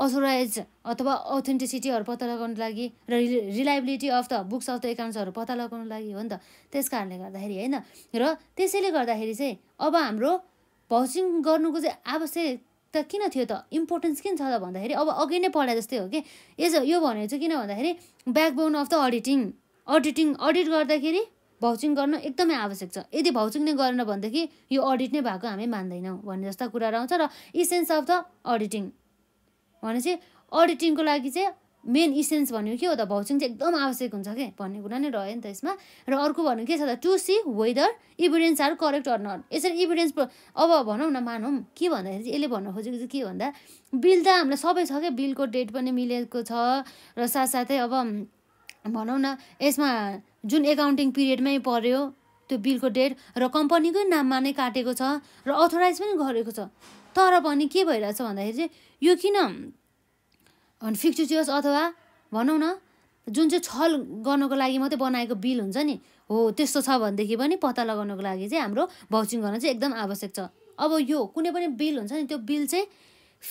अथोराइज अथवा अथेन्टिसिटीहरू पत्ता लगाउनु लागि र reliability of the books of the एकाउन्ट्सहरू पत्ता लगाउनु लागि हो नि त त्यस कारणले गर्दाखेरि होइन र त्यसैले गर्दाखेरि चाहिँ अब हाम्रो भाउचिङ गर्नुको चाहिँ आवश्यकता किन थियो त इम्पोर्टेन्स किन छ त भन्दाखेरि अब अघि नै पढाए जस्तै हो कि एज यो भनेको चाहिँ किन भन्दाखेरि backbone of the auditing auditing audit गर्दाखेरि भाउचिङ गर्न एकदमै आवश्यक छ यदि भाउचिङ नै गरेन भनेदेखि यो अडिट नै भएको हामी मान्दैनौँ भन्ने जस्ता कुराहरू आउँछ र इसेन्स अफ द अडिटिङ भनेपछि अडिटिङको लागि चाहिँ मेन इसेन्स भनेको के हो त भाउचिङ चाहिँ एकदम आवश्यक हुन्छ कि भन्ने कुरा नै रह्यो नि त यसमा र अर्को भनेको के छ त to see whether evidence are correct or not यसरी इभिडेन्स अब भनौँ न मानौँ के भन्दाखेरि चाहिँ यसले भन्न खोजेको चाहिँ के भन्दा बिल त हामीलाई सबै छ क्या बिलको डेट पनि मिलेको छ र साथसाथै अब भनौँ न यसमा जुन एकाउन्टिङ पिरियडमै पर्यो त्यो बिलको डेट र कम्पनीकै नाममा नै काटेको छ र अथोराइज पनि गरेको छ तर पनि के भइरहेछ भन्दाखेरि चाहिँ यो किन फिक्चुचियस अथवा भनौँ न जुन चाहिँ छल गर्नको लागि मात्रै बनाएको बिल हुन्छ नि हो त्यस्तो छ भनेदेखि पनि पत्ता लगाउनको लागि चाहिँ हाम्रो भाउचिङ गर्न चाहिँ एकदम आवश्यक छ अब यो कुनै पनि बिल हुन्छ नि त्यो बिल चाहिँ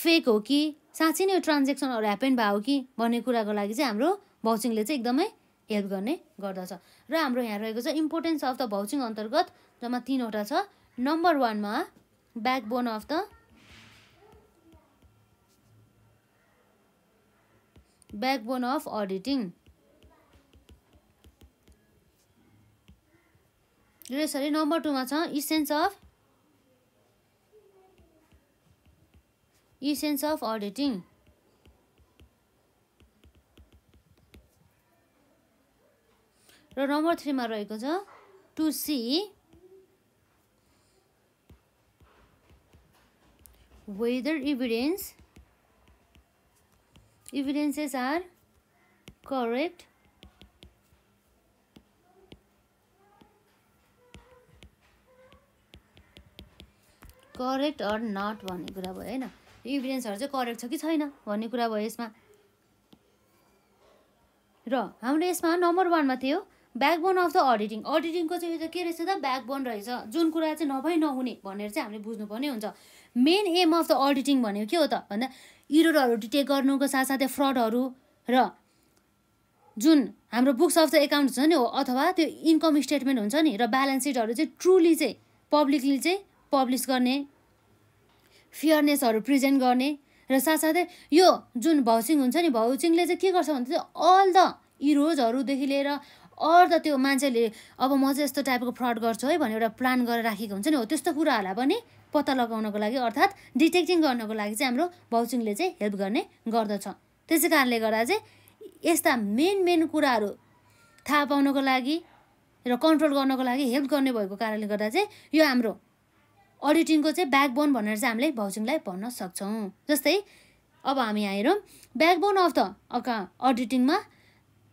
फेक हो कि साँच्चै नै यो ट्रान्जेक्सनहरू ह्यापेन भयो कि भन्ने कुराको लागि चाहिँ हाम्रो भाउचिङले चाहिँ एकदमै हेल्प गर्ने गर्दछ र हाम्रो यहाँ रहेको छ इम्पोर्टेन्स अफ द भाउचिङ अन्तर्गत जम्मा तिनवटा छ नम्बर वानमा backbone of the backbone of auditing र यसरी नम्बर टूमा छ essence of essence of auditing र नम्बर थ्रीमा रहेको छ to see whether evidence evidences are correct correct or not भन्ने कुरा भयो होइन इभिडेन्सहरू चाहिँ करेक्ट छ कि छैन भन्ने कुरा भयो यसमा र हाम्रो यसमा नम्बर वानमा थियो ब्याकबोन अफ द अडिटिङ अडिटिङको चाहिँ यो के रहेछ त ब्याकबोन रहेछ जुन कुरा चाहिँ नभई नहुने भनेर चाहिँ हामीले बुझ्नुपर्ने हुन्छ main aim of the auditing भनेको के हो त भन्दा इरोडहरू डिटेक्ट गर्नुको साथसाथै फ्रडहरू र जुन हाम्रो बुक्स अफ द एकाउन्ट हुन्छ नि हो अथवा त्यो इन्कम स्टेटमेन्ट हुन्छ नि र ब्यालेन्स सिटहरू चाहिँ ट्रुली चाहिँ पब्लिकली चाहिँ पब्लिस गर्ने फियरनेसहरू प्रेजेन्ट गर्ने र साथसाथै यो जुन भाउसिङ हुन्छ नि भाउसिङले चाहिँ के गर्छ भन्दा चाहिँ अल द इरोजहरूदेखि लिएर अरू त त्यो मान्छेले अब म चाहिँ यस्तो टाइपको फ्रड गर्छु है भनेर एउटा प्लान गरेर राखेको हुन्छ नि हो त्यस्तो कुराहरूलाई पनि पत्ता लगाउनको लागि अर्थात् डिटेक्टिङ गर्नको लागि चाहिँ हाम्रो भाउचिङले चाहिँ हेल्प गर्ने गर्दछ त्यसै कारणले गर्दा चाहिँ यस्ता मेन मेन कुराहरू थाहा पाउनको लागि र कन्ट्रोल गर्नको लागि हेल्प गर्ने भएको कारणले गर्दा चाहिँ यो हाम्रो अडिटिङको चाहिँ ब्याकबोन भनेर चाहिँ हामीले भाउचिङलाई भन्न सक्छौँ जस्तै अब हामी यहाँ हेरौँ ब्याकबोन अफ द अडिटिङमा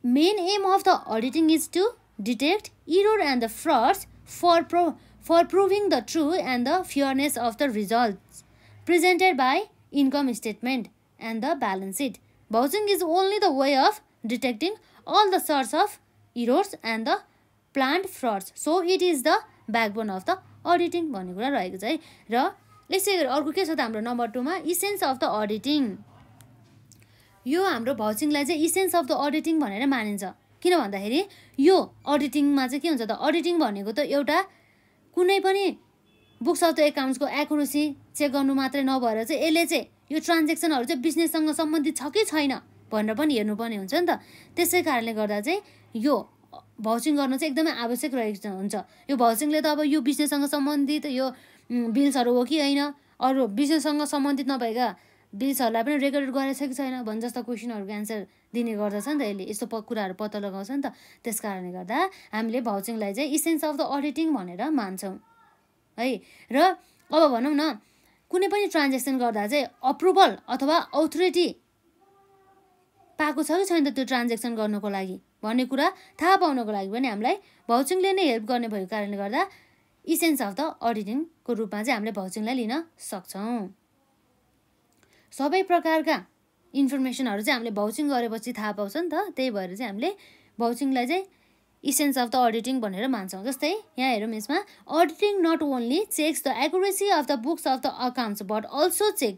main aim of the auditing is to detect error and the frauds for, pro for proving the true and the fairness of the results presented by income statement and the balance sheet. Vouching is only the way of detecting all the sorts of errors and the planned frauds. So it is the backbone of the auditing भन्ने कुरा रहेको छ है र यसै गरी अर्को के छ त हाम्रो नम्बर टूमा इसेन्स अफ द अडिटिङ यो हाम्रो भाउचिङलाई चाहिँ इसेन्स अफ द अडिटिङ भनेर मानिन्छ किन भन्दाखेरि यो अडिटिङमा चाहिँ के हुन्छ त अडिटिङ भनेको त एउटा कुनै पनि बुक्स अफ द एकाउन्ट्सको एकुरेसी चेक गर्नु मात्रै नभएर चाहिँ यसले चाहिँ यो ट्रान्जेक्सनहरू चाहिँ बिजनेससँग सम्बन्धित छ कि छैन भनेर पनि हेर्नुपर्ने हुन्छ नि त त्यसै कारणले गर्दा चाहिँ यो भाउचिङ गर्न चाहिँ एकदमै आवश्यक रहेको हुन्छ यो भाउचिङले त अब यो बिजनेससँग सम्बन्धित यो बिल्सहरू हो कि होइन अरू बिजनेससँग सम्बन्धित नभएका बिल्सहरूलाई पनि रेकर्ड गरेछ कि छैन भने जस्तो क्वेसनहरूको एन्सर दिने गर्दछ नि त यसले यस्तो प कुराहरू पत्ता लगाउँछ नि त त्यस कारणले गर्दा हामीले भाउचिङलाई चाहिँ इसेन्स अफ द अडिटिङ भनेर मान्छौँ है र अब भनौँ न कुनै पनि ट्रान्जेक्सन गर्दा चाहिँ अप्रुभल अथवा अथोरिटी पाएको छ कि छैन त त्यो ट्रान्जेक्सन गर्नुको लागि भन्ने कुरा थाहा पाउनको लागि पनि हामीलाई भाउचिङले नै हेल्प गर्ने भएको कारणले गर्दा इसेन्स अफ द अडिटिङको रूपमा चाहिँ हामीले भाउचिङलाई लिन सक्छौँ सबै प्रकारका इन्फर्मेसनहरू चाहिँ हामीले भाउचिङ गरेपछि थाहा पाउँछ नि त त्यही भएर चाहिँ हामीले भाउचिङलाई चाहिँ इसेन्स अफ द अडिटिङ भनेर मान्छौँ जस्तै यहाँ हेरौँ यसमा auditing not only checks the accuracy of the books of the accounts but also check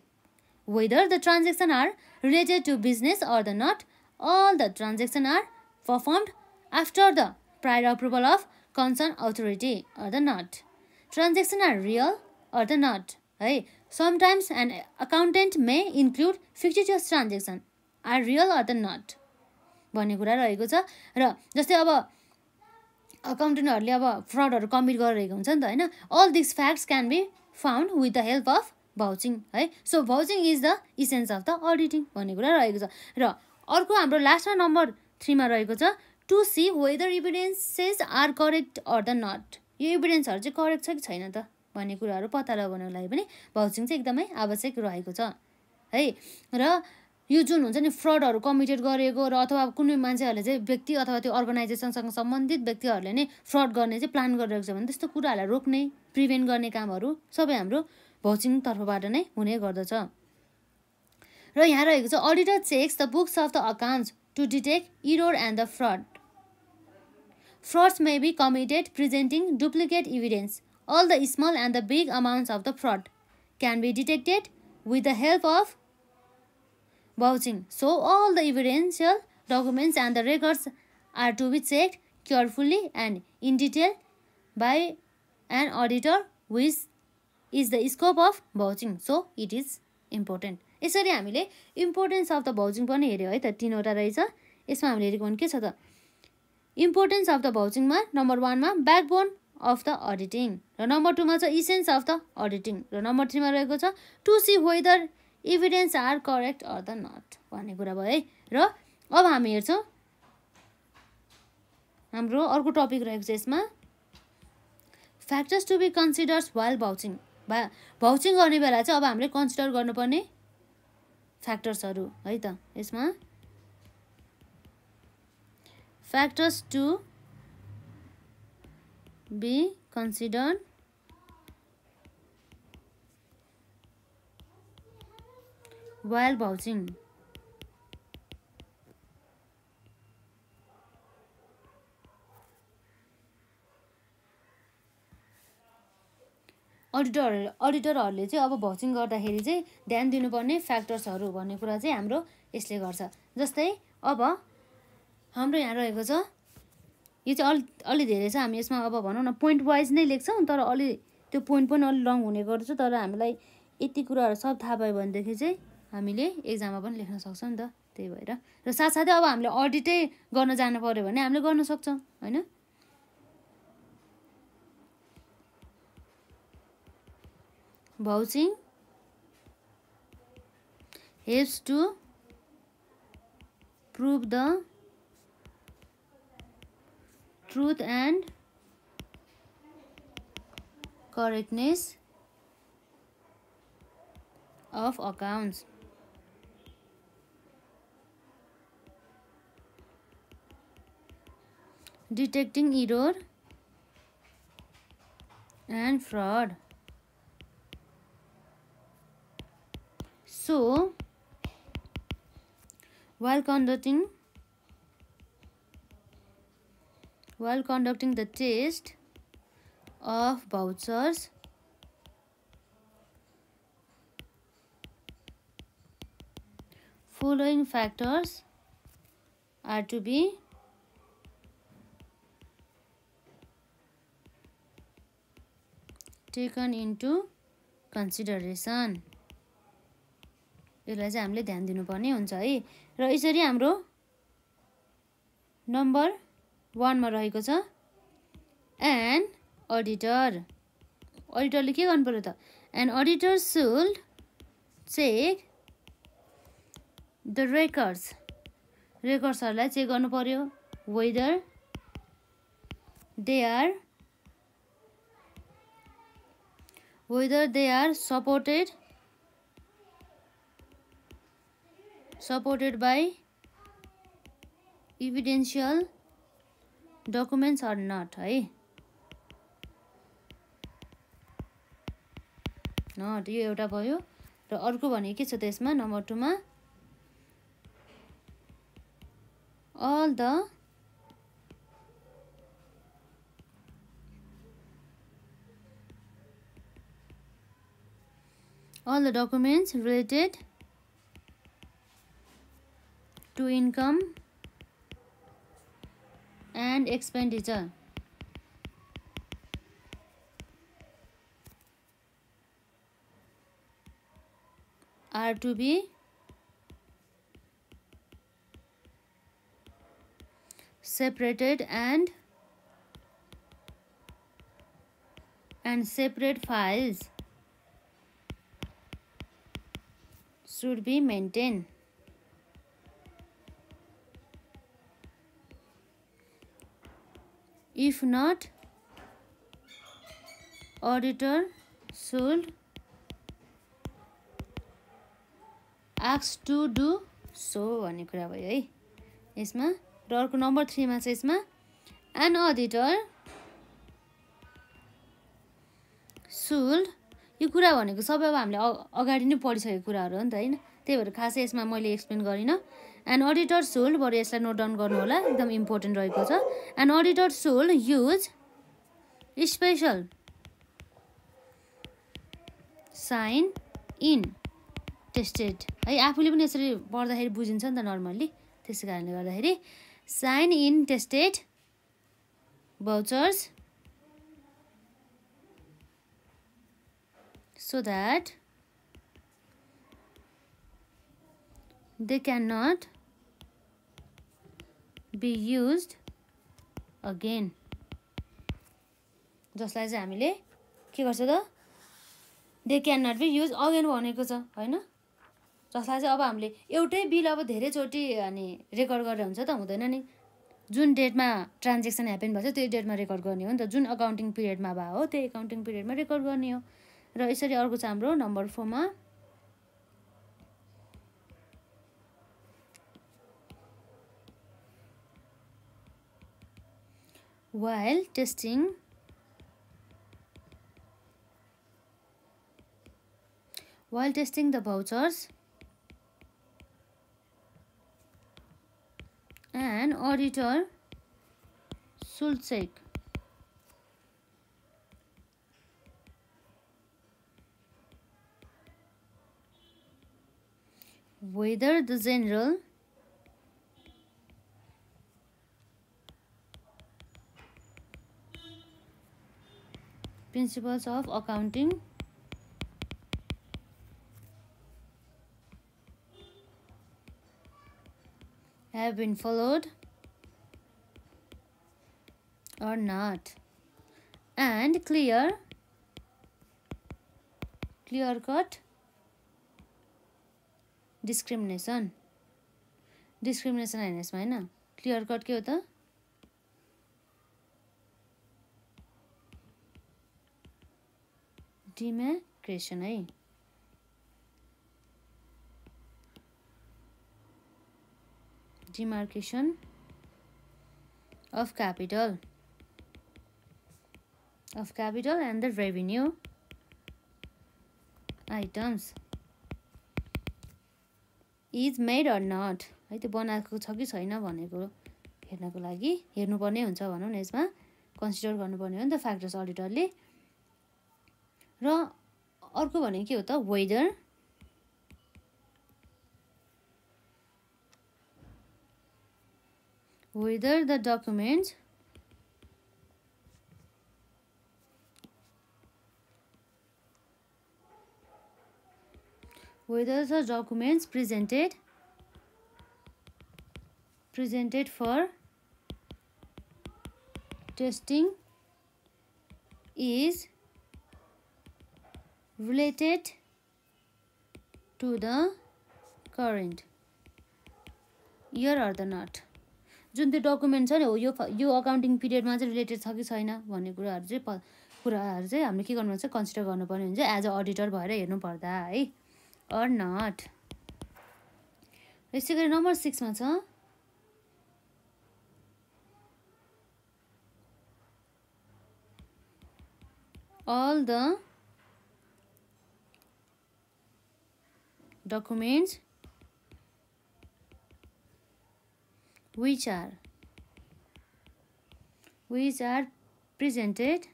whether the transaction are related to business or the not all the transaction are performed after the prior approval of concern authority or the not transaction are real or the not है Sometimes an accountant may include fictitious transaction are real or the not भन्ने कुरा रहेको छ र जस्तै अब अकाउन्टेन्टहरूले अब फ्रडहरू commit गरिरहेको हुन्छ नि त होइन all this facts can be found with the help of vouching है so vouching is the essence of the auditing भन्ने कुरा रहेको छ र अर्को हाम्रो लास्टमा नम्बर थ्रीमा रहेको छ to see whether evidences are correct or the not यो इभिडेन्सहरू चाहिँ करेक्ट छ कि छैन त भन्ने कुराहरू पत्ता लगाउनको लागि पनि भाउचिङ चाहिँ एकदमै आवश्यक रहेको छ है र यो जुन हुन्छ नि फ्रडहरू कमिटेड गरेको र अथवा कुनै मान्छेहरूले चाहिँ व्यक्ति अथवा त्यो अर्गनाइजेसनसँग सम्बन्धित व्यक्तिहरूले नै फ्रड गर्ने चाहिँ प्लान गरिरहेको छ भने त्यस्तो कुराहरूलाई रोक्ने प्रिभेन्ट गर्ने कामहरू सबै हाम्रो भाउचिङ तर्फबाट नै हुने गर्दछ र यहाँ रहेको छ auditor checks the books of the accounts to detect error and the fraud frauds may be committed presenting duplicate evidence all the small and the big amounts of the fraud can be detected with the help of vouching. So all the evidential documents and the records are to be checked carefully and in detail by an auditor which is the scope of vouching. So it is important. यसरी हामीले importance of the vouching पनि हेऱ्यौँ है त तिनवटा रहेछ यसमा हामीले हेरेको भने के छ त इम्पोर्टेन्स अफ द भाउचिङमा नम्बर वानमा ब्याकबोन अफ द अडिटिङ र नम्बर टूमा छ इसेन्स अफ द अडिटिङ र नम्बर थ्रीमा रहेको छ to see whether evidence are correct or the not भन्ने कुरा भयो है र अब हामी हेर्छौँ हाम्रो अर्को टपिक रहेको छ यसमा factors to be considers while vouching भा भाउचिङ गर्ने बेला चाहिँ अब हामीले कन्सिडर गर्नुपर्ने फ्याक्टर्सहरू है त यसमा factors to be considered while vouching. Auditor अडिटरहरूले चाहिँ अब भचिङ गर्दाखेरि चाहिँ ध्यान दिनुपर्ने फ्याक्टर्सहरू भन्ने कुरा चाहिँ हाम्रो यसले गर्छ जस्तै अब हाम्रो यहाँ रहेको छ यो चाहिँ अलि अलि धेरै छ हामी यसमा अब भनौँ न पोइन्ट वाइज नै लेख्छौँ तर अलि त्यो पोइन्ट पनि अलि लङ हुने गर्छ तर हामीलाई यति कुराहरू सब थाहा भयो भनेदेखि चाहिँ हामीले एक्जाममा पनि लेख्न सक्छौँ नि त त्यही भएर र साथसाथै अब हामीले अडिटै गर्न जानु पऱ्यो भने हामीले गर्न सक्छौँ होइन vouching helps to prove the truth and correctness of accounts. Detecting error and fraud. So, while conducting while conducting the test of vouchers following factors are to be taken into consideration यसलाई चाहिँ हामीले ध्यान दिनुपर्ने हुन्छ है र यसरी हाम्रो नम्बर वानमा रहेको छ एन अडिटर अडिटरले के गर्नु पऱ्यो त an auditor should check the records रेकर्ड्सहरूलाई चेक गर्नु पऱ्यो whether they are whether they are supported supported by evidential documents or not है नट यो एउटा भयो र अर्को भने के छ त्यसमा नम्बर टूमा all the all the documents related to income and expenditure. are to be separated and and separate files should be maintained if not auditor should ask to do so भन्ने कुरा भयो है यसमा र अर्को नम्बर थ्रीमा छ यसमा एन अडिटर सुल्ड यो कुरा भनेको सबै अब हामीले अगाडि नै पढिसकेको कुराहरू हो नि त होइन त्यही भएर खासै यसमा मैले एक्सप्लेन गरिनँ एन्ड अडिटर सोल्ड बरु यसलाई नोट डाउन होला एकदम इम्पोर्टेन्ट रहेको छ and auditor should use special sign in tested है आफूले पनि यसरी पढ्दाखेरि बुझिन्छ नि त नर्मल्ली त्यसै कारणले गर्दाखेरि sign in tested vouchers so that they cannot be used again जसलाई चाहिँ हामीले के गर्छ त they can not be use again भनेको छ होइन जसलाई चाहिँ अब हामीले एउटै बिल अब धेरैचोटि अनि रेकर्ड गरेर हुन्छ त हुँदैन नि जुन डेटमा ट्रान्जेक्सन ह्यापेन भएछ त्यही डेटमा रेकर्ड गर्ने हो नि त जुन अकाउन्टिङ पिरियडमा भयो हो त्यही एकाउन्टिङ पिरियडमा रेकर्ड गर्ने हो र यसरी अर्को चाहिँ हाम्रो नम्बर फोरमा while testing while testing the vouchers an auditor should check whether the general principles of accounting have been followed or not and clear clear cut discrimination discrimination होइन यसमा होइन क्लियर कट के हो त डिमा क्रिएसन है demarcation of capital of capital and the revenue items is made or not है त्यो बनाएको छ कि छैन भनेको हेर्नको लागि हेर्नुपर्ने हुन्छ भनौँ न यसमा कन्सिडर गर्नुपर्ने हो नि त फ्याक्टर्स अडिटरले रोक के whether whether the documents whether the documents presented presented for testing is related to the current year are the not. जुन त्यो डकुमेन्ट छ नि हो यो यो अकाउन्टिङ पिरियडमा चाहिँ रिलेटेड छ कि छैन भन्ने कुराहरू चाहिँ प कुराहरू चाहिँ हामीले के गर्नुपर्छ कन्सिडर गर्नुपर्ने हुन्छ एज अ अडिटर भएर हेर्नु पर्दा है अर नट यसै गरी नम्बर सिक्समा छ all the documents which are which are presented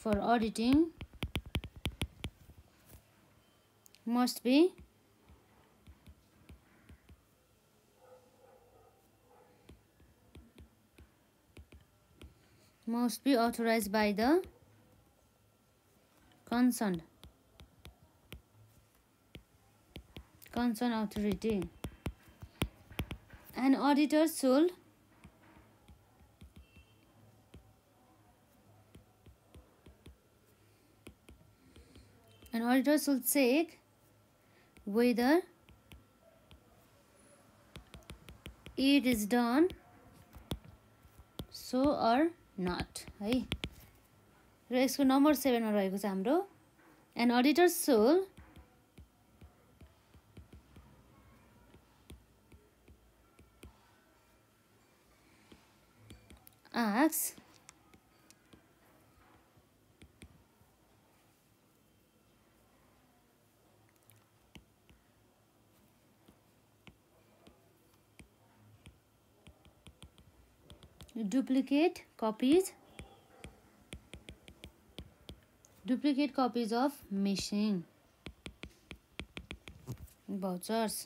for auditing must be must be authorized by the concerned Concern authority an auditor should an auditor should check whether it is done so or not hey र यसको number सेभेनमा रहेको छ हाम्रो an auditor should asks duplicate copies duplicate copies of machine vouchers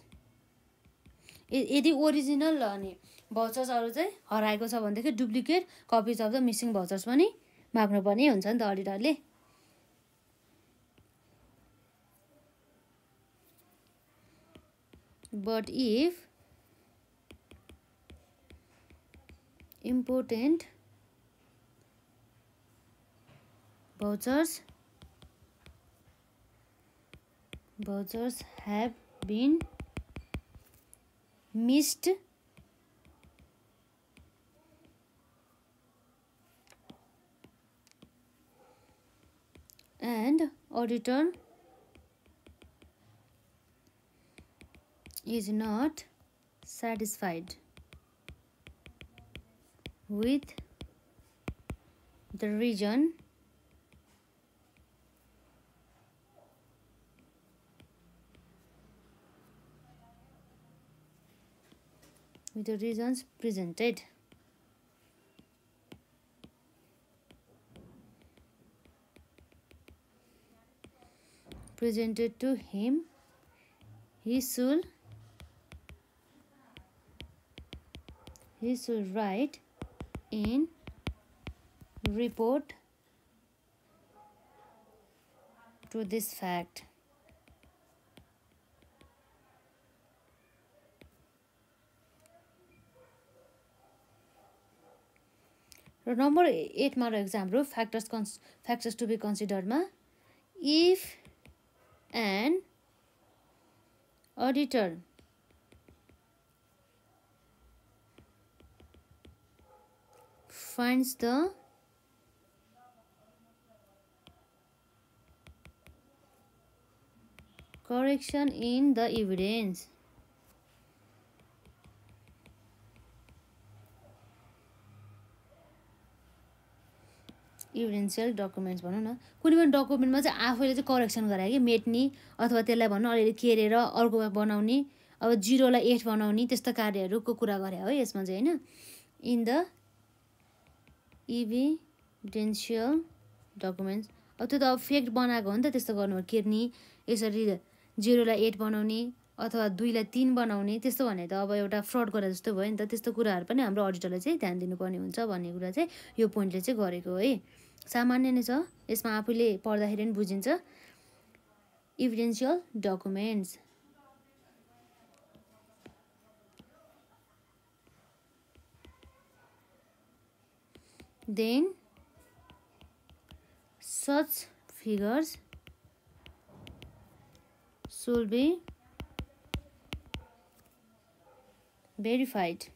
यदि original अनि भाउचर्सहरू चाहिँ हराएको छ भनेदेखि duplicate copies of the missing vouchers पनि माग्नुपर्ने हुन्छ नि त अडिटरले but if important vouchers vouchers have been missed and auditor is not satisfied with the region. with the reasons presented. presented to him he should he should write in report to this fact र number एटमा रहेको छ हाम्रो factors कन्स factors to be कन्सिडरमा if and auditor finds the correction in the evidence evidential documents भनौँ न कुनै पनि डकुमेन्टमा चाहिँ आफैले चाहिँ करेक्सन गरायो कि मेट्ने अथवा त्यसलाई भनौँ अलिअलि केरेर अर्को बनाउने अब जिरोलाई एट बनाउने त्यस्तो कार्यहरूको कुरा गरे हो यसमा चाहिँ होइन इन द इभिडेन्सियल डकुमेन्ट्स अब त्यो त अब फेक्ट बनाएको हो नि त त्यस्तो गर्नु केर्नी यसरी जिरोलाई एट बनाउने अथवा दुईलाई तिन बनाउने त्यस्तो भने त अब एउटा फ्रड गरे जस्तो भयो नि त त्यस्तो कुराहरू पनि हाम्रो अडिटरलाई चाहिँ ध्यान दिनुपर्ने हुन्छ भन्ने कुरा चाहिँ यो पोइन्टले चाहिँ गरेको है सामान्य नै छ यसमा आफूले पढ्दाखेरि पनि बुझिन्छ evidential documents then such figures should be verified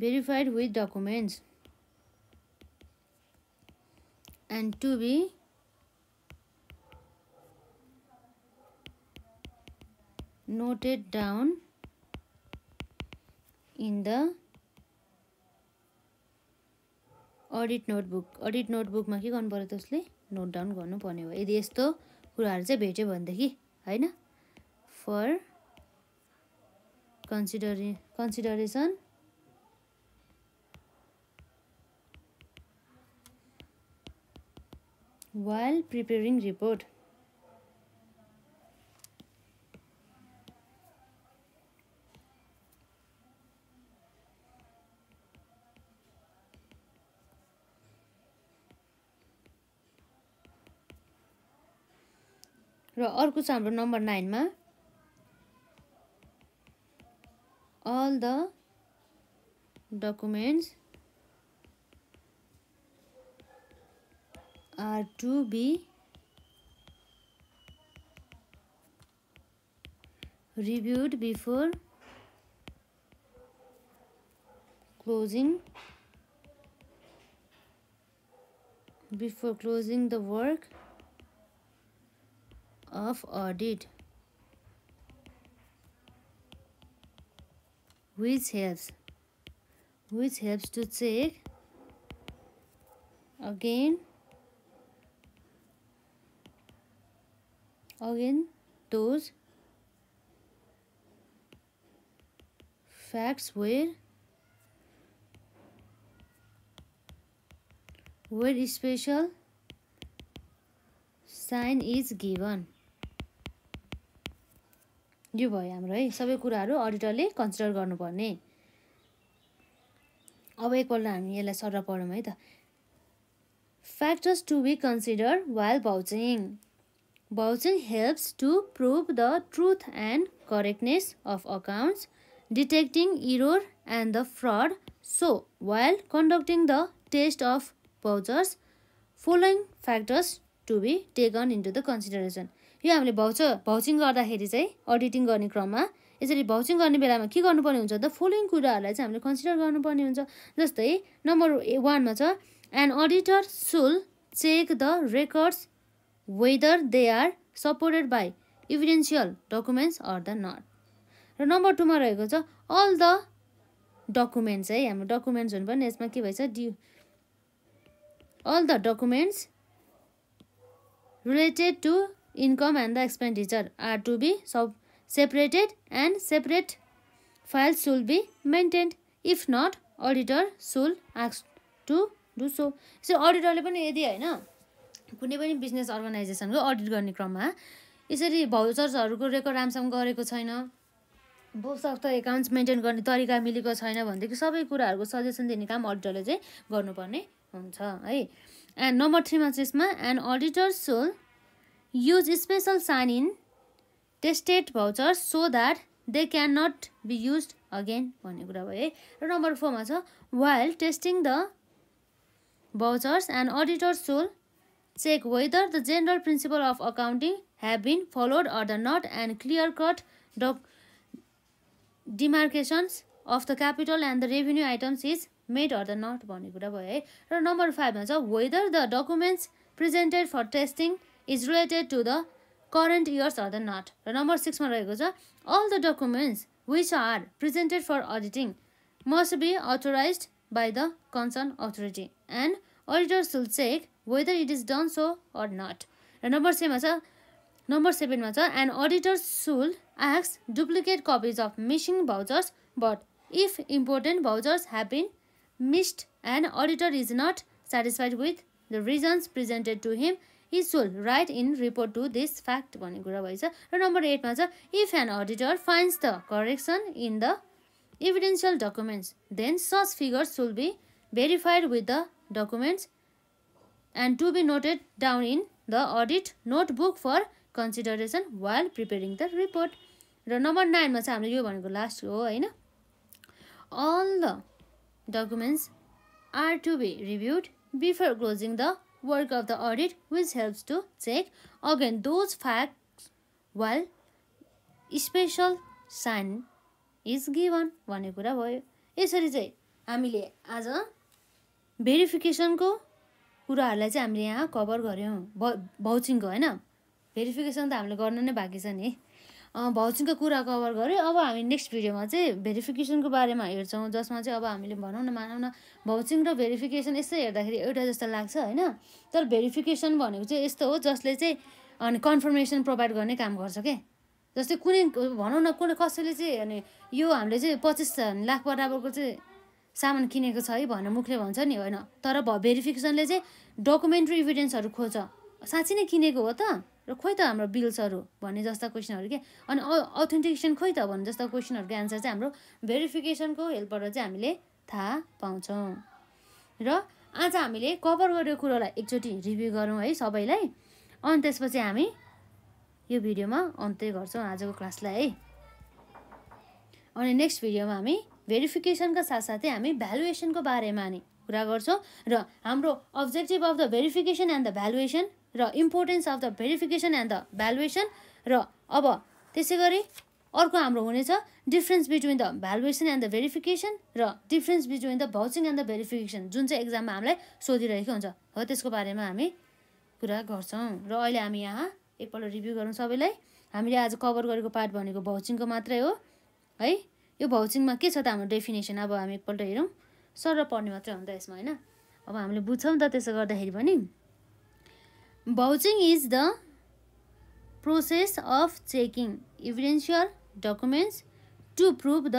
verified with documents and to be noted down in the audit notebook audit नोटबुकमा के गर्नु पऱ्यो त्यसले नोट डाउन गर्नुपर्ने हो यदि यस्तो कुराहरू चाहिँ भेट्यो भनेदेखि होइन फर कन्सिडरे कन्सिडरेसन while preparing report र अर्को छ हाम्रो नम्बर नाइनमा all the documents are to be reviewed before closing before closing the work of audit which helps which helps to check again Again, those facts where where special sign is given यो भयो हाम्रो है सबै कुराहरू अडिटरले consider गर्नुपर्ने अब एकपल्ट हामी यसलाई सर पढौँ है त factors to be consider while vouching Vouching helps to prove the truth and correctness of accounts, detecting error and the fraud. So, while conducting the test of vouchers, following factors to be taken into the consideration. यो हामीले भाउच भाउचिङ गर्दाखेरि चाहिँ auditing गर्ने क्रममा यसरी भाउचिङ गर्ने बेलामा के गर्नुपर्ने हुन्छ त फलोइङ कुराहरूलाई चाहिँ हामीले कन्सिडर गर्नुपर्ने हुन्छ जस्तै नम्बर वानमा छ an auditor should check the records whether they are supported by evidential documents or the not र नम्बर टूमा रहेको छ अल द डकुमेन्ट्स है हाम्रो डकुमेन्ट्स हुनुपर्ने यसमा के भएछ due all the documents related to income and the expenditure are to be sub separated and separate files should be maintained if not auditor should asks to do so यसरी अडिटरले पनि यदि होइन कुनै पनि बिजनेस अर्गनाइजेसनको अडिट गर्ने क्रममा यसरी भाउचर्सहरूको record राम्रोसँग गरेको छैन बोसक्त एकाउन्ट्स मेन्टेन गर्ने तरिका मिलेको छैन भनेदेखि सबै कुराहरूको सजेसन दिने काम अडिटरले चाहिँ गर्नुपर्ने हुन्छ है एन्ड नम्बर थ्रीमा चाहिँ यसमा and auditor sole use special sign in tested vouchers so that they can not be use again भन्ने कुरा भयो है र नम्बर फोरमा छ while testing the vouchers and auditor should check whether the general principle of accounting have been followed or the not and clear cut demarcations of the capital and the revenue items is made or the not भन्ने कुरा भयो है र number फाइभमा छ whether the documents presented for testing is related to the current years or the not र number सिक्समा रहेको छ all the documents which are presented for auditing must be authorize by the concern authority and auditors should check whether it is done so or not र number सेभेनमा छ number सेभेनमा छ and auditor should asks duplicate copies of missing vouchers but if important vouchers have been missed and auditor is not satisfied with the reasons presented to him he should write in report to this fact भन्ने कुरा भएछ र number एटमा छ if an auditor finds the correction in the evidential documents then such figures should be verified with the documents and to be noted down in the audit notebook for consideration while preparing the report. र number नाइनमा चाहिँ हाम्रो यो भनेको last हो होइन all the documents are to be reviewed before closing the work of the audit which helps to check again those fact while special sign is given भन्ने कुरा भयो यसरी चाहिँ हामीले आज भेरिफिकेसनको कुराहरूलाई चाहिँ हामीले यहाँ कभर गऱ्यौँ भ भाउचिङको होइन भेरिफिकेसन त हामीले गर्न नै बाँकी छ नि भाउचिङको कुरा कभर गऱ्यो अब हामी नेक्स्ट भिडियोमा चाहिँ भेरिफिकेसनको बारेमा हेर्छौँ जसमा चाहिँ अब हामीले भनौँ न मानौँ न भाउचिङ र भेरिफिकेसन यस्तै हेर्दाखेरि एउटा जस्तो लाग्छ होइन तर भेरिफिकेसन भनेको चाहिँ यस्तो हो जसले चाहिँ अनि कन्फर्मेसन प्रोभाइड गर्ने काम गर्छ के जस्तै कुनै भनौँ न कुनै कसैले चाहिँ अनि यो हामीले चाहिँ पच्चिस लाख बराबरको चाहिँ सामान किनेको छ है भनेर मुखले भन्छ नि होइन तर भ भेरिफिकेसनले चाहिँ डकुमेन्ट्री इभिडेन्सहरू खोज्छ साँच्ची नै किनेको हो त र खोइ त हाम्रो बिल्सहरू भन्ने जस्ता क्वेसनहरू के अनि अथेन्टिकेसन खोइ त भन्ने जस्ता क्वेसनहरूको एन्सर चाहिँ हाम्रो भेरिफिकेसनको हेल्पबाट चाहिँ हामीले थाहा पाउँछौँ र आज हामीले कभर गरेको कुरोलाई एकचोटि रिभ्यू गरौँ है सबैलाई अनि त्यसपछि हामी यो भिडियोमा अन्त्य गर्छौँ आजको क्लासलाई है अनि नेक्स्ट भिडियोमा हामी भेरिफिकेसनका साथसाथै हामी भ्यालुएसनको बारेमा नि कुरा गर्छौँ र हाम्रो objective of the verification and the valuation र importance of the verification and the valuation र अब त्यसै गरी अर्को हाम्रो हुनेछ difference between the valuation and the verification र difference between the vouching and the verification जुन चाहिँ एक्जाममा हामीलाई सोधिरहेको हुन्छ हो त्यसको बारेमा हामी कुरा गर्छौँ र अहिले हामी यहाँ एकपल्ट रिभ्यू गरौँ सबैलाई हामीले आज कभर गरेको पार्ट भनेको भाउचिङको मात्रै हो है यो भाउचिङमा के छ त हाम्रो डेफिनेसन अब हामी एकपल्ट हेरौँ र पढ्ने मात्रै हुन्छ यसमा होइन अब हामीले बुझ्छौँ त त्यसो गर्दाखेरि पनि vouching is the process of checking evidential documents to prove the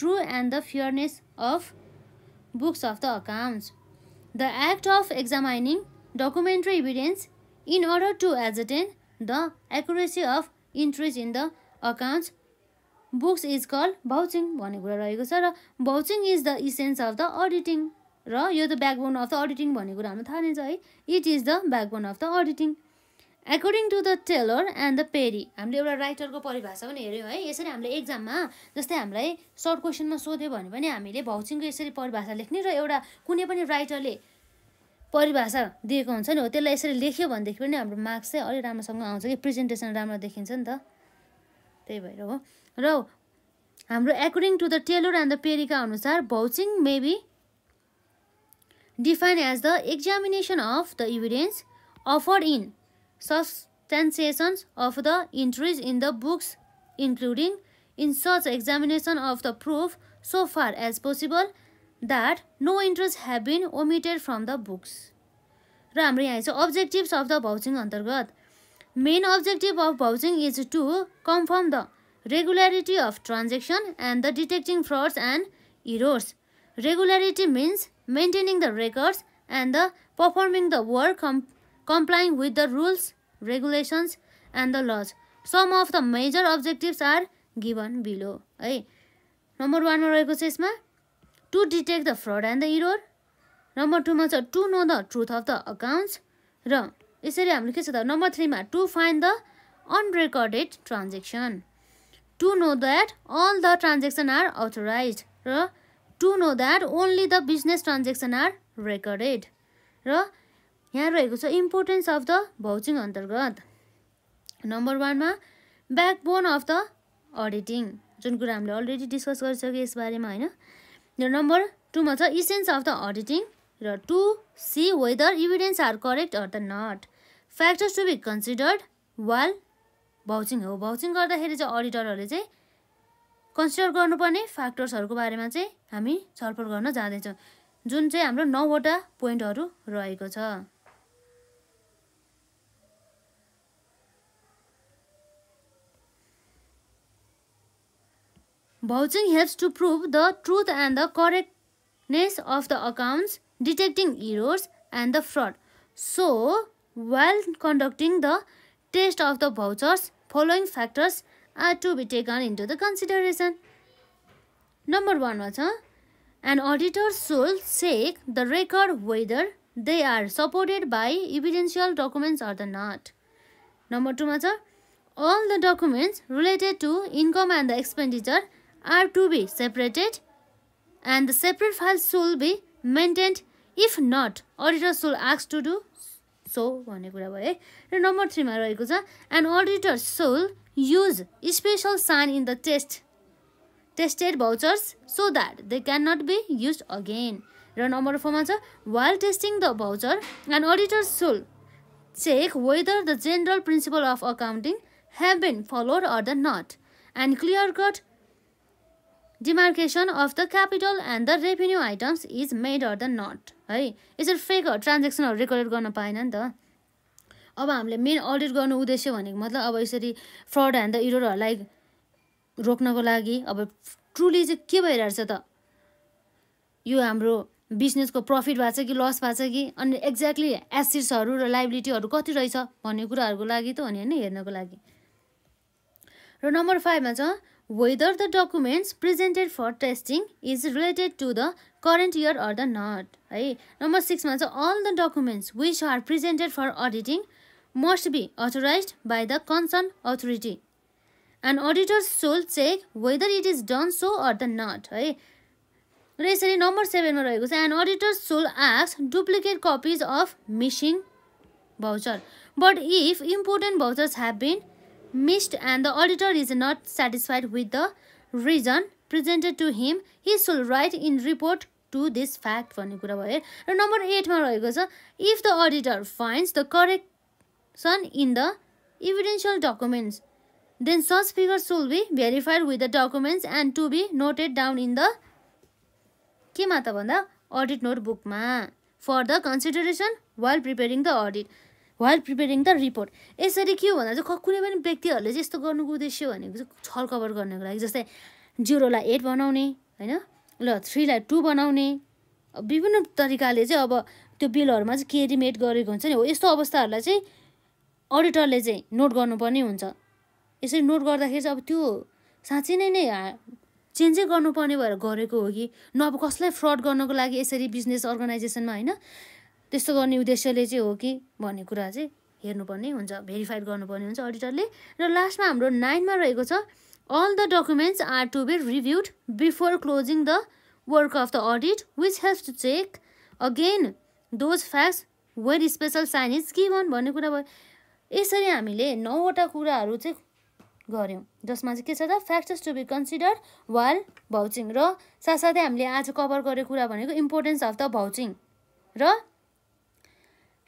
true and the fairness of books of the accounts the act of examining documentary evidence in order to ascertain the accuracy of interest in the accounts books is call vouching भन्ने कुरा रहेको छ र vouching is the essence of the auditing र यो त backbone of the auditing भन्ने कुरा हाम्रो थाहा नै छ है it is the backbone of the auditing according to the Taylor and the Perry हामीले एउटा राइटरको परिभाषा पनि हेऱ्यौँ है यसरी हामीले एक्जाममा जस्तै हामीलाई सर्ट क्वेसनमा सोध्यो भने पनि हामीले भाउचिङको यसरी परिभाषा लेख्ने र एउटा कुनै पनि राइटरले परिभाषा दिएको हुन्छ नि हो त्यसलाई यसरी लेख्यो भनेदेखि पनि हाम्रो मार्क्स चाहिँ अलिक राम्रोसँग आउँछ कि प्रेजेन्टेसन राम्रो देखिन्छ नि त त्यही भएर हो र हाम्रो according to the Taylor and the पेरिका अनुसार vouching may be define as the examination of the evidence afford in substantiations of the entries in the books including in such examination of the proof so far as possible that no interest have been omitted from the books र हाम्रो यहाँ चाहिँ objectives of the vouching अन्तर्गत main objective of vouching is to confirm the regularity of transaction and the detecting frauds and errors. Regularity means maintaining the records and the performing the work com complying with the rules, regulations and the laws. Some of the major objectives are given below. है 1. वानमा रहेको छ यसमा to the the fraud and the error number टूमा छ to know the truth of the accounts र यसरी हामीले के छ त 3 थ्रीमा to find the unrecorded transaction to know that all the transaction are authorize र to know that only the business transaction are recorded र यहाँ रहेको छ इम्पोर्टेन्स अफ द भाउचिङ अन्तर्गत नम्बर वानमा ब्याकबोन अफ द अडिटिङ जुन कुरा हामीले अलरेडी डिस्कस गरिसक्यो यसबारेमा होइन र नम्बर टूमा छ इसेन्स अफ द अडिटिङ र to see whether evidence are correct or the not factors to be considered while vouching हो भाउचिङ गर्दाखेरि चाहिँ अडिटरहरूले चाहिँ कन्सिडर गर्नुपर्ने फ्याक्टर्सहरूको बारेमा चाहिँ हामी छलफल गर्न जाँदैछौँ जुन चाहिँ हाम्रो नौवटा पोइन्टहरू रहेको छ vouching helps to prove the truth and the correctness of the accounts detecting errors and the fraud so well conducting the test of the vouchers following factors are to be taken into the consideration number वानमा छ an auditor should check the record whether they are supported by evidential documents or the not number टूमा छ all the documents related to income and the expenditure are to be separated and the separate file should be maintained if not auditor should asks to do so भन्ने कुरा भयो है र number थ्रीमा रहेको छ and auditor sole use special sign in the test tested vouchers so that they can not be use again र number फोरमा छ while testing the voucher and auditor shall check whether the general principle of accounting have been followed or the not and clear cut demarcation of the capital and the revenue items is made or the not है यसरी fake ट्रान्जेक्सनहरू record गर्न पाएन नि त अब हामीले main audit गर्नु उद्देश्य भनेको मतलब अब यसरी फ्रड ह्यान्ड इरोहरूलाई रोक्नको लागि अब ट्रुली चाहिँ के भइरहेछ त यो हाम्रो बिजनेसको प्रफिट भएको छ कि लस भएको छ कि अनि एक्ज्याक्टली एसिड्सहरू र लाइबिलिटीहरू कति रहेछ भन्ने कुराहरूको लागि त हो नि होइन हेर्नको लागि र नम्बर फाइभमा छ whether the documents presented for testing is related to the current year or the not number number सिक्समा चाहिँ all the documents which are presented for auditing must be authorized by the concerned authority An auditor should check whether it is done so or the not है र number number सेभेनमा रहेको छ and auditors shall ex duplicate copies of missing voucher but if important vouchers missed and the auditor is not satisfied with the reason presented to him, he should write in report to this fact भन्ने कुरा भयो र number एटमा रहेको छ if the auditor finds the correction in the evidential documents then such figure should be verified with the documents and to be noted down in the केमा त भन्दा अडिट नोटबुकमा for the consideration while preparing the audit while preparing the report यसरी के हो भन्दा चाहिँ कुनै पनि व्यक्तिहरूले चाहिँ यस्तो गर्नुको उद्देश्य भनेको चाहिँ छल कभर गर्नुको लागि जस्तै जिरोलाई एट बनाउने होइन ल थ्रीलाई टू बनाउने विभिन्न तरिकाले चाहिँ अब त्यो बिलहरूमा चाहिँ के गरेको हुन्छ नि हो यस्तो अवस्थाहरूलाई चाहिँ अडिटरले चाहिँ नोट गर्नुपर्ने हुन्छ यसरी नोट गर्दाखेरि चाहिँ अब त्यो साँच्चै नै नै चेन्जै गर्नुपर्ने भएर गरेको हो कि न अब कसलाई फ्रड गर्नको लागि यसरी बिजनेस अर्गनाइजेसनमा होइन त्यस्तो गर्ने उद्देश्यले चाहिँ हो कि भन्ने कुरा चाहिँ हेर्नुपर्ने हुन्छ भेरिफाइड गर्नुपर्ने हुन्छ अडिटरले र लास्टमा हाम्रो नाइनमा रहेको छ all the documents are to be reviewed before closing the work of the audit which help to check again those facts where special sign is given भन्ने कुरा भयो यसरी हामीले नौवटा कुराहरू चाहिँ गऱ्यौँ जसमा चाहिँ के छ त factors to be consider while vouching र साथसाथै हामीले आज कभर गरेको कुरा भनेको इम्पोर्टेन्स अफ द भाउचिङ र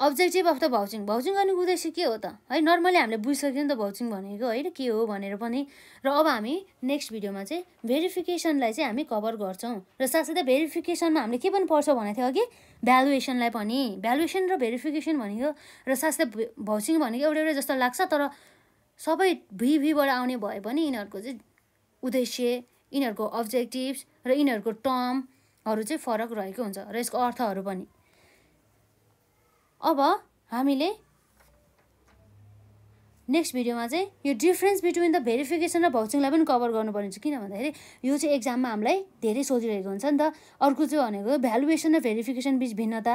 objective of the vouching vouching गर्ने उद्देश्य के हो त है नर्मली हामीले बुझिसक्यौँ नि त भाउचिङ भनेको होइन के हो भनेर पनि र अब हामी नेक्स्ट भिडियोमा चाहिँ भेरिफिकेसनलाई चाहिँ हामी कभर गर्छौँ र साथसाथै भेरिफिकेसनमा हामीले के पनि पर्छ भनेको थियो अघि भ्यालुएसनलाई पनि भ्यालुएसन र भेरिफिकेसन भनेको र साथसाथै भाउचिङ भनेको एउटा एउटा जस्तो लाग्छ तर सबै भिभीबाट आउने भए पनि यिनीहरूको चाहिँ उद्देश्य यिनीहरूको अब्जेक्टिभ्स र यिनीहरूको टर्महरू चाहिँ फरक रहेको हुन्छ र यसको अर्थहरू पनि अब हामीले नेक्स्ट भिडियोमा चाहिँ यो डिफ्रेन्स बिट्विन द भेरिफिकेसन र भाउचिङलाई पनि कभर गर्नुपर्ने हुन्छ किन भन्दाखेरि यो चाहिँ एक्जाममा हामीलाई धेरै सोधिरहेको हुन्छ नि त अर्को चाहिँ भनेको भ्यालुएसन र भेरिफिकेसन बिच भिन्नता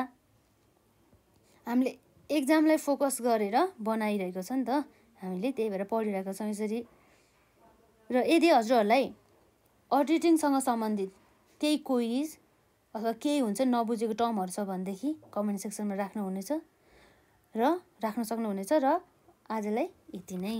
हामीले एक्जामलाई फोकस गरेर बनाइरहेको छ नि त हामीले त्यही भएर पढिरहेको छौँ यसरी र यदि हजुरहरूलाई अडिटिङसँग सम्बन्धित केही क्विज अथवा केही हुन्छ नबुझेको टर्महरू छ भनेदेखि कमेन्ट सेक्सनमा राख्नुहुनेछ र राख्न सक्नुहुनेछ र आजलाई यति नै